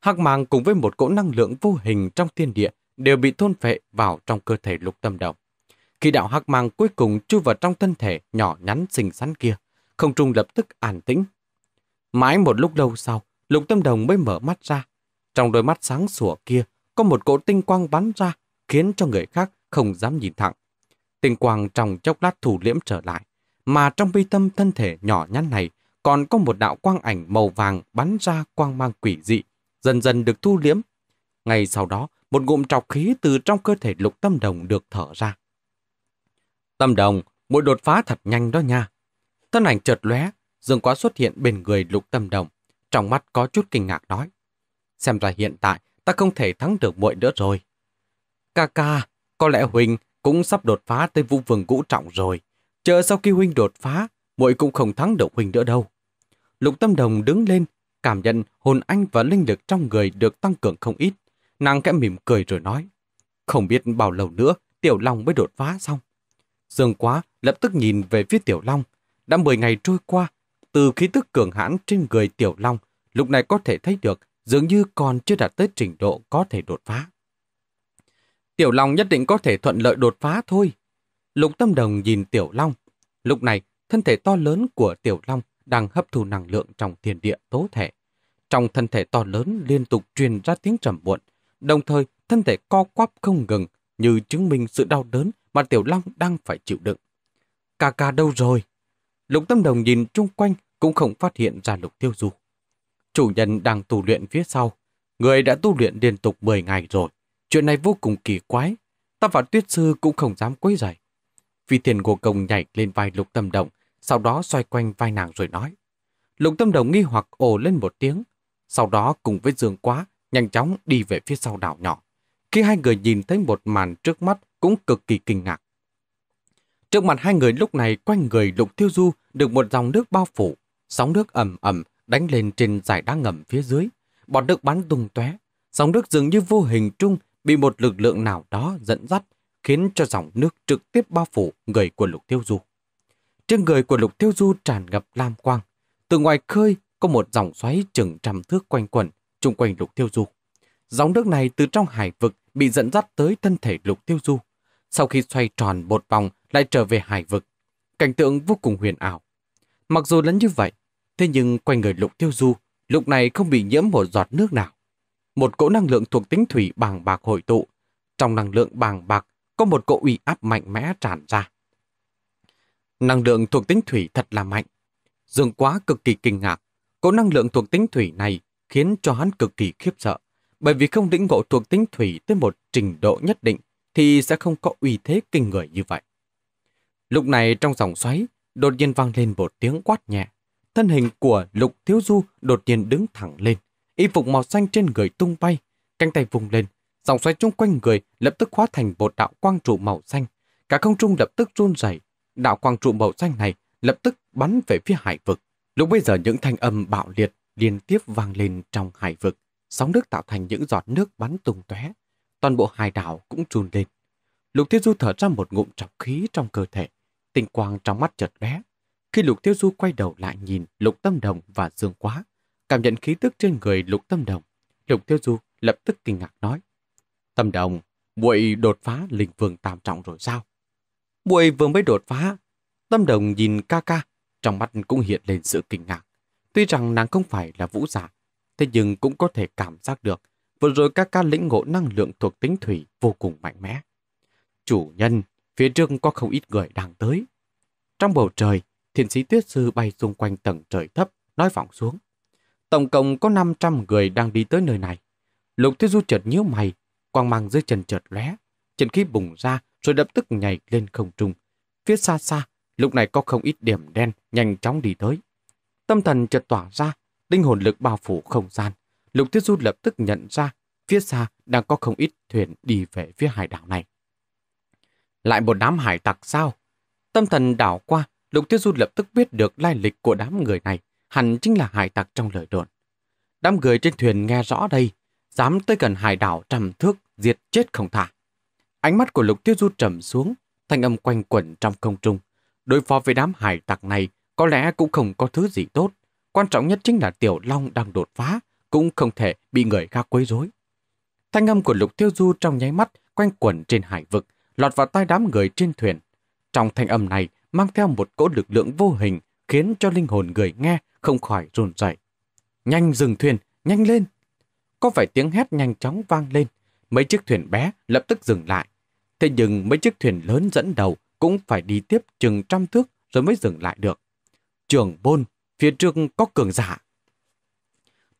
Hắc mang cùng với một cỗ năng lượng vô hình trong thiên địa đều bị thôn phệ vào trong cơ thể lục tâm đồng. Khi đạo hắc mang cuối cùng chui vào trong thân thể nhỏ nhắn xinh xắn kia, không trung lập tức an tĩnh. Mãi một lúc lâu sau, lục tâm đồng mới mở mắt ra. Trong đôi mắt sáng sủa kia có một cỗ tinh quang bắn ra, khiến cho người khác không dám nhìn thẳng. Tinh quang trong chốc lát thủ liễm trở lại, mà trong bi tâm thân thể nhỏ nhắn này còn có một đạo quang ảnh màu vàng bắn ra quang mang quỷ dị, dần dần được thu liễm. Ngay sau đó, một ngụm trọc khí từ trong cơ thể lục tâm đồng được thở ra. Tâm đồng, mỗi đột phá thật nhanh đó nha. Thân ảnh chợt lóe, dương quá xuất hiện bên người lục tâm đồng, trong mắt có chút kinh ngạc nói. Xem ra hiện tại, ta không thể thắng được muội nữa rồi. Ca ca, có lẽ Huynh cũng sắp đột phá tới vũ vương ngũ trọng rồi. Chờ sau khi Huynh đột phá, muội cũng không thắng được Huynh nữa đâu. Lục Tâm Đồng đứng lên, cảm nhận hồn anh và linh lực trong người được tăng cường không ít. Nàng kẽ mỉm cười rồi nói, không biết bao lâu nữa Tiểu Long mới đột phá xong. Dương quá lập tức nhìn về phía Tiểu Long. Đã 10 ngày trôi qua, từ khí tức cường hãn trên người Tiểu Long, lúc này có thể thấy được dường như còn chưa đạt tới trình độ có thể đột phá. Tiểu Long nhất định có thể thuận lợi đột phá thôi. Lục Tâm Đồng nhìn Tiểu Long. Lúc này, thân thể to lớn của Tiểu Long đang hấp thu năng lượng trong thiên địa tố thể. Trong thân thể to lớn liên tục truyền ra tiếng trầm muộn, đồng thời thân thể co quắp không ngừng như chứng minh sự đau đớn mà Tiểu Long đang phải chịu đựng. Cà cà đâu rồi? Lục Tâm Đồng nhìn chung quanh cũng không phát hiện ra Lục Tiêu Du chủ nhân đang tu luyện phía sau. Người đã tu luyện liên tục 10 ngày rồi. Chuyện này vô cùng kỳ quái. Ta và tuyết sư cũng không dám quấy rầy. Phi thiền của công nhảy lên vai lục tâm động, sau đó xoay quanh vai nàng rồi nói. Lục tâm động nghi hoặc ồ lên một tiếng, sau đó cùng với dương quá, nhanh chóng đi về phía sau đảo nhỏ. Khi hai người nhìn thấy một màn trước mắt cũng cực kỳ kinh ngạc. Trước mặt hai người lúc này quanh người lục tiêu du được một dòng nước bao phủ, sóng nước ẩm ẩm đánh lên trên dải đá ngầm phía dưới. Bọn nước bắn tung tóe, dòng nước dường như vô hình trung bị một lực lượng nào đó dẫn dắt, khiến cho dòng nước trực tiếp bao phủ người của Lục Tiêu Du. Trên người của Lục Tiêu Du tràn ngập lam quang, từ ngoài khơi có một dòng xoáy chừng trăm thước quanh quẩn chung quanh Lục Tiêu Du. Dòng nước này từ trong hải vực bị dẫn dắt tới thân thể Lục Tiêu Du, sau khi xoay tròn một vòng lại trở về hải vực. Cảnh tượng vô cùng huyền ảo. Mặc dù lẫn như vậy, Thế nhưng quanh người lục tiêu du, lúc này không bị nhiễm một giọt nước nào. Một cỗ năng lượng thuộc tính thủy bàng bạc hội tụ. Trong năng lượng bàng bạc có một cỗ uy áp mạnh mẽ tràn ra. Năng lượng thuộc tính thủy thật là mạnh. Dương quá cực kỳ kinh ngạc. Cỗ năng lượng thuộc tính thủy này khiến cho hắn cực kỳ khiếp sợ. Bởi vì không lĩnh ngộ thuộc tính thủy tới một trình độ nhất định thì sẽ không có uy thế kinh người như vậy. Lúc này trong dòng xoáy, đột nhiên vang lên một tiếng quát nhẹ thân hình của Lục Thiếu Du đột nhiên đứng thẳng lên, y phục màu xanh trên người tung bay, cánh tay vùng lên, dòng xoay chung quanh người lập tức hóa thành một đạo quang trụ màu xanh, cả không trung lập tức run rẩy. Đạo quang trụ màu xanh này lập tức bắn về phía hải vực. Lúc bây giờ những thanh âm bạo liệt liên tiếp vang lên trong hải vực, sóng nước tạo thành những giọt nước bắn tung tóe, toàn bộ hải đảo cũng trùn lên. Lục thiếu Du thở ra một ngụm trọc khí trong cơ thể, tinh quang trong mắt chợt lóe, khi Lục Tiêu Du quay đầu lại nhìn Lục Tâm Đồng và Dương Quá, cảm nhận khí tức trên người Lục Tâm Đồng, Lục Tiêu Du lập tức kinh ngạc nói. Tâm Đồng, muội đột phá linh vương tam trọng rồi sao? Muội vừa mới đột phá. Tâm Đồng nhìn ca ca, trong mắt cũng hiện lên sự kinh ngạc. Tuy rằng nàng không phải là vũ giả, thế nhưng cũng có thể cảm giác được vừa rồi ca ca lĩnh ngộ năng lượng thuộc tính thủy vô cùng mạnh mẽ. Chủ nhân, phía trước có không ít người đang tới. Trong bầu trời, Thiền sĩ tuyết sư bay xung quanh tầng trời thấp, nói vọng xuống. Tổng cộng có 500 người đang đi tới nơi này. Lục Tuyết Du chợt nhíu mày, quang mang dưới chân chợt lóe, chân khí bùng ra rồi lập tức nhảy lên không trung. Phía xa xa, lúc này có không ít điểm đen nhanh chóng đi tới. Tâm thần chợt tỏa ra, linh hồn lực bao phủ không gian. Lục Tuyết Du lập tức nhận ra phía xa đang có không ít thuyền đi về phía hải đảo này. Lại một đám hải tặc sao? Tâm thần đảo qua, Lục Tiêu Du lập tức biết được lai lịch của đám người này, hẳn chính là hải tặc trong lời đồn. Đám người trên thuyền nghe rõ đây, dám tới gần hải đảo trầm thước, diệt chết không thả. Ánh mắt của Lục Tiêu Du trầm xuống, thanh âm quanh quẩn trong không trung. Đối phó với đám hải tặc này có lẽ cũng không có thứ gì tốt. Quan trọng nhất chính là Tiểu Long đang đột phá, cũng không thể bị người khác quấy rối. Thanh âm của Lục Tiêu Du trong nháy mắt quanh quẩn trên hải vực, lọt vào tai đám người trên thuyền. Trong thanh âm này mang theo một cỗ lực lượng vô hình khiến cho linh hồn người nghe không khỏi run dậy. Nhanh dừng thuyền, nhanh lên! Có phải tiếng hét nhanh chóng vang lên, mấy chiếc thuyền bé lập tức dừng lại. Thế nhưng mấy chiếc thuyền lớn dẫn đầu cũng phải đi tiếp chừng trăm thước rồi mới dừng lại được. Trường bôn, phía trước có cường giả.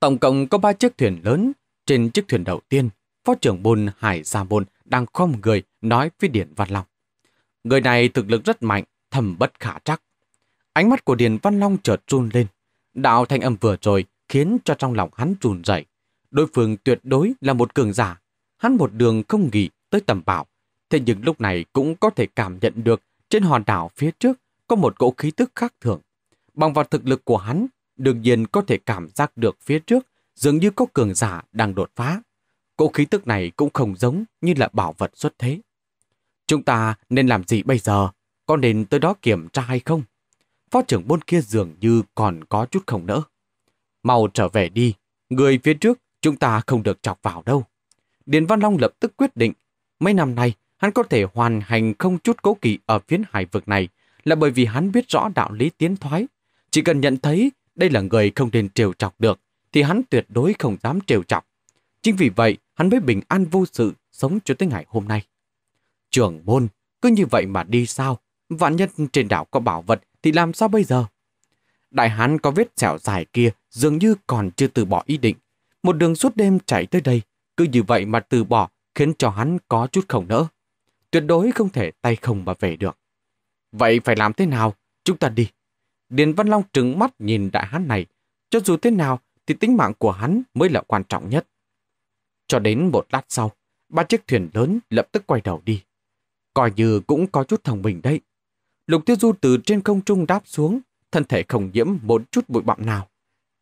Tổng cộng có ba chiếc thuyền lớn. Trên chiếc thuyền đầu tiên, phó trưởng bôn Hải Gia Bôn đang khom người nói với Điển Văn Long. Người này thực lực rất mạnh, thầm bất khả trắc. Ánh mắt của Điền Văn Long chợt run lên. Đạo thanh âm vừa rồi khiến cho trong lòng hắn trùn dậy. Đối phương tuyệt đối là một cường giả. Hắn một đường không nghỉ tới tầm bảo. Thế nhưng lúc này cũng có thể cảm nhận được trên hòn đảo phía trước có một cỗ khí tức khác thường. Bằng vào thực lực của hắn, đương nhiên có thể cảm giác được phía trước dường như có cường giả đang đột phá. Cỗ khí tức này cũng không giống như là bảo vật xuất thế. Chúng ta nên làm gì bây giờ? có nên tới đó kiểm tra hay không? Phó trưởng bôn kia dường như còn có chút không nỡ. Mau trở về đi, người phía trước chúng ta không được chọc vào đâu. Điền Văn Long lập tức quyết định, mấy năm nay hắn có thể hoàn hành không chút cố kỵ ở phiến hải vực này là bởi vì hắn biết rõ đạo lý tiến thoái. Chỉ cần nhận thấy đây là người không nên trêu chọc được, thì hắn tuyệt đối không dám trêu chọc. Chính vì vậy, hắn mới bình an vô sự sống cho tới ngày hôm nay. Trưởng môn, cứ như vậy mà đi sao? Vạn nhất trên đảo có bảo vật thì làm sao bây giờ? Đại hán có vết sẹo dài kia dường như còn chưa từ bỏ ý định. Một đường suốt đêm chạy tới đây, cứ như vậy mà từ bỏ khiến cho hắn có chút không nỡ. Tuyệt đối không thể tay không mà về được. Vậy phải làm thế nào? Chúng ta đi. Điền Văn Long trừng mắt nhìn đại hán này. Cho dù thế nào thì tính mạng của hắn mới là quan trọng nhất. Cho đến một lát sau, ba chiếc thuyền lớn lập tức quay đầu đi. Coi như cũng có chút thông minh đấy. Lục Tiêu Du từ trên không trung đáp xuống, thân thể không nhiễm một chút bụi bặm nào.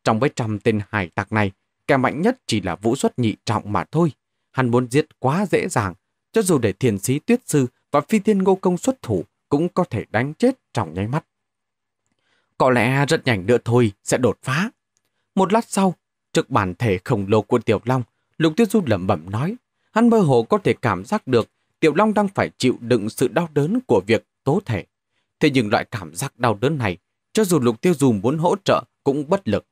Trong mấy trăm tên hải tặc này, kẻ mạnh nhất chỉ là vũ xuất nhị trọng mà thôi. Hắn muốn giết quá dễ dàng, cho dù để thiền sĩ tuyết sư và phi tiên ngô công xuất thủ cũng có thể đánh chết trong nháy mắt. Có lẽ rất nhanh nữa thôi sẽ đột phá. Một lát sau, trước bản thể khổng lồ của Tiểu Long, Lục Tiêu Du lẩm bẩm nói, hắn mơ hồ có thể cảm giác được Tiểu Long đang phải chịu đựng sự đau đớn của việc tố thể Thế nhưng loại cảm giác đau đớn này, cho dù Lục Tiêu Du muốn hỗ trợ cũng bất lực.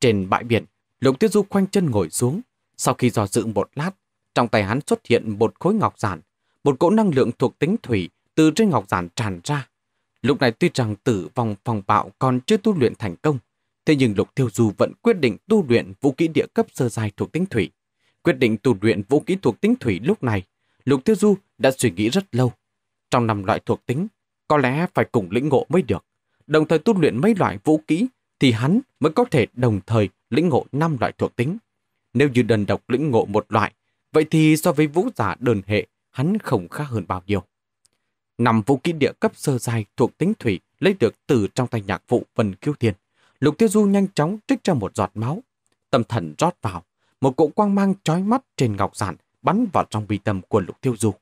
Trên bãi biển, Lục Tiêu Du khoanh chân ngồi xuống. Sau khi dò dự một lát, trong tay hắn xuất hiện một khối ngọc giản. Một cỗ năng lượng thuộc tính thủy từ trên ngọc giản tràn ra. Lúc này tuy rằng tử vong phòng bạo còn chưa tu luyện thành công, thế nhưng Lục Tiêu Du vẫn quyết định tu luyện vũ khí địa cấp sơ dài thuộc tính thủy. Quyết định tu luyện vũ khí thuộc tính thủy lúc này, Lục Tiêu Du đã suy nghĩ rất lâu. Trong năm loại thuộc tính, có lẽ phải cùng lĩnh ngộ mới được. Đồng thời tu luyện mấy loại vũ kỹ thì hắn mới có thể đồng thời lĩnh ngộ năm loại thuộc tính. Nếu như đơn độc lĩnh ngộ một loại, vậy thì so với vũ giả đơn hệ, hắn không khác hơn bao nhiêu. Năm vũ kỹ địa cấp sơ dài thuộc tính thủy lấy được từ trong tay nhạc vụ Vân Kiêu Thiên. Lục Tiêu Du nhanh chóng trích ra một giọt máu. Tâm thần rót vào, một cỗ quang mang chói mắt trên ngọc giản bắn vào trong bi tâm của Lục Tiêu Du.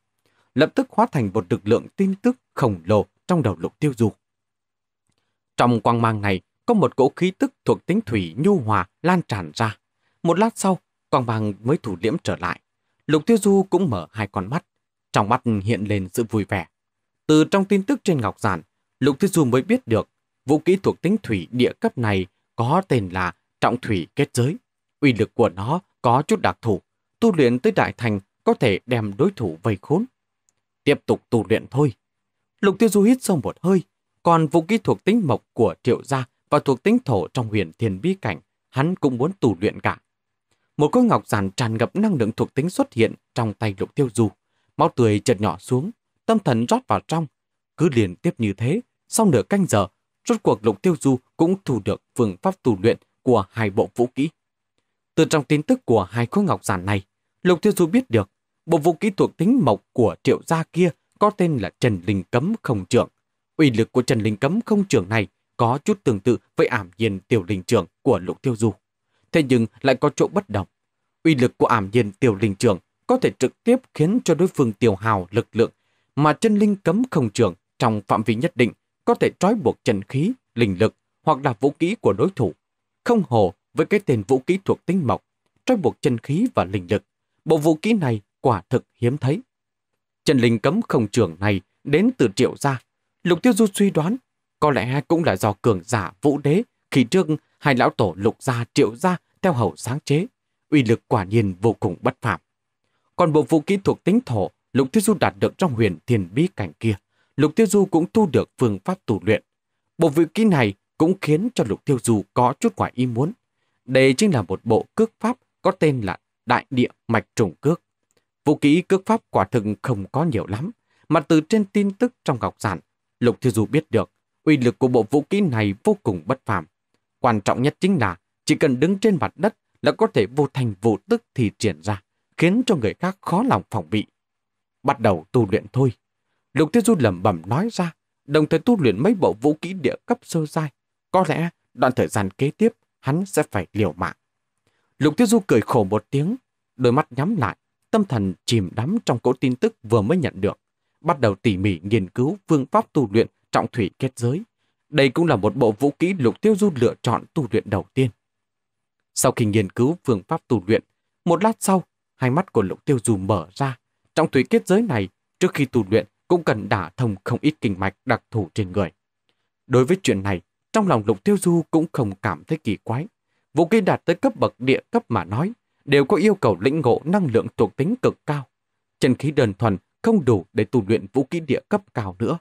Lập tức hóa thành một lực lượng tin tức khổng lồ trong đầu lục tiêu du. Trong quang mang này, có một cỗ khí tức thuộc tính thủy nhu hòa lan tràn ra. Một lát sau, quang mang mới thủ liễm trở lại. Lục tiêu du cũng mở hai con mắt, trong mắt hiện lên sự vui vẻ. Từ trong tin tức trên ngọc giản, Lục tiêu du mới biết được vũ kỹ thuộc tính thủy địa cấp này có tên là trọng thủy kết giới. Uy lực của nó có chút đặc thù, tu luyện tới đại thành có thể đem đối thủ vây khốn. Tiếp tục tu luyện thôi, Lục Tiêu Du hít sâu một hơi, còn vũ khí thuộc tính mộc của triệu gia và thuộc tính thổ trong huyền thiền bí cảnh, hắn cũng muốn tù luyện cả. Một cối ngọc giản tràn ngập năng lượng thuộc tính xuất hiện trong tay Lục Tiêu Du. Máu tươi chợt nhỏ xuống, tâm thần rót vào trong. Cứ liền tiếp như thế, sau nửa canh giờ, rốt cuộc Lục Tiêu Du cũng thu được phương pháp tù luyện của hai bộ vũ kỹ. Từ trong tin tức của hai khối ngọc giản này, Lục Tiêu Du biết được bộ vũ kỹ thuộc tính mộc của triệu gia kia có tên là Trần Linh Cấm Không Trưởng. Uy lực của Trần Linh Cấm Không Trưởng này có chút tương tự với ảm nhiên tiểu linh trưởng của Lục Tiêu Du. Thế nhưng lại có chỗ bất đồng. Uy lực của ảm nhiên tiểu linh trưởng có thể trực tiếp khiến cho đối phương tiêu hào lực lượng, mà chân linh cấm không trường trong phạm vi nhất định có thể trói buộc chân khí, linh lực hoặc là vũ khí của đối thủ. Không hồ với cái tên vũ khí thuộc tính mộc, trói buộc chân khí và linh lực. Bộ vũ khí này quả thực hiếm thấy. Trần Linh cấm không trường này đến từ triệu gia. Lục Tiêu Du suy đoán, có lẽ cũng là do cường giả vũ đế khi trước hai lão tổ lục gia triệu gia theo hầu sáng chế. Uy lực quả nhiên vô cùng bất phạm. Còn bộ vũ kỹ thuộc tính thổ, Lục Tiêu Du đạt được trong huyền thiền bí cảnh kia. Lục Tiêu Du cũng thu được phương pháp tù luyện. Bộ vũ kỹ này cũng khiến cho Lục Tiêu Du có chút ngoài ý muốn. Đây chính là một bộ cước pháp có tên là Đại Địa Mạch Trùng Cước. Vũ khí cước pháp quả thực không có nhiều lắm, mà từ trên tin tức trong ngọc giản, Lục Thư Du biết được uy lực của bộ vũ khí này vô cùng bất phàm. Quan trọng nhất chính là chỉ cần đứng trên mặt đất là có thể vô thành vô tức thì triển ra, khiến cho người khác khó lòng phòng bị. Bắt đầu tu luyện thôi. Lục Tiêu Du lẩm bẩm nói ra, đồng thời tu luyện mấy bộ vũ khí địa cấp sơ giai. Có lẽ đoạn thời gian kế tiếp hắn sẽ phải liều mạng. Lục Tiêu Du cười khổ một tiếng, đôi mắt nhắm lại, tâm thần chìm đắm trong cỗ tin tức vừa mới nhận được, bắt đầu tỉ mỉ nghiên cứu phương pháp tu luyện trọng thủy kết giới. Đây cũng là một bộ vũ kỹ lục tiêu du lựa chọn tu luyện đầu tiên. Sau khi nghiên cứu phương pháp tu luyện, một lát sau, hai mắt của lục tiêu du mở ra. Trọng thủy kết giới này, trước khi tu luyện, cũng cần đả thông không ít kinh mạch đặc thù trên người. Đối với chuyện này, trong lòng lục tiêu du cũng không cảm thấy kỳ quái. Vũ khí đạt tới cấp bậc địa cấp mà nói, đều có yêu cầu lĩnh ngộ năng lượng thuộc tính cực cao. Chân khí đơn thuần không đủ để tu luyện vũ khí địa cấp cao nữa.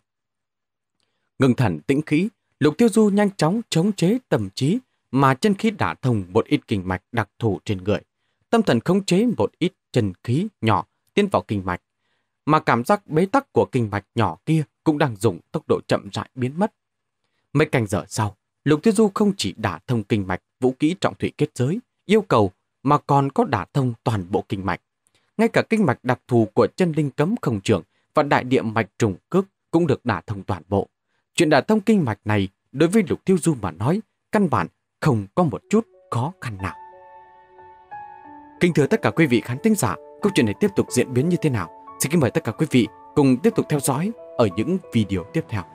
Ngừng thần tĩnh khí, Lục Tiêu Du nhanh chóng chống chế tâm trí mà chân khí đã thông một ít kinh mạch đặc thù trên người. Tâm thần khống chế một ít chân khí nhỏ tiến vào kinh mạch, mà cảm giác bế tắc của kinh mạch nhỏ kia cũng đang dùng tốc độ chậm rãi biến mất. Mấy canh giờ sau, Lục Tiêu Du không chỉ đã thông kinh mạch vũ kỹ trọng thủy kết giới, yêu cầu mà còn có đả thông toàn bộ kinh mạch. Ngay cả kinh mạch đặc thù của chân linh cấm không trưởng và đại địa mạch trùng cước cũng được đả thông toàn bộ. Chuyện đả thông kinh mạch này đối với Lục Tiêu Du mà nói căn bản không có một chút khó khăn nào. Kính thưa tất cả quý vị khán thính giả, câu chuyện này tiếp tục diễn biến như thế nào? Xin kính mời tất cả quý vị cùng tiếp tục theo dõi ở những video tiếp theo.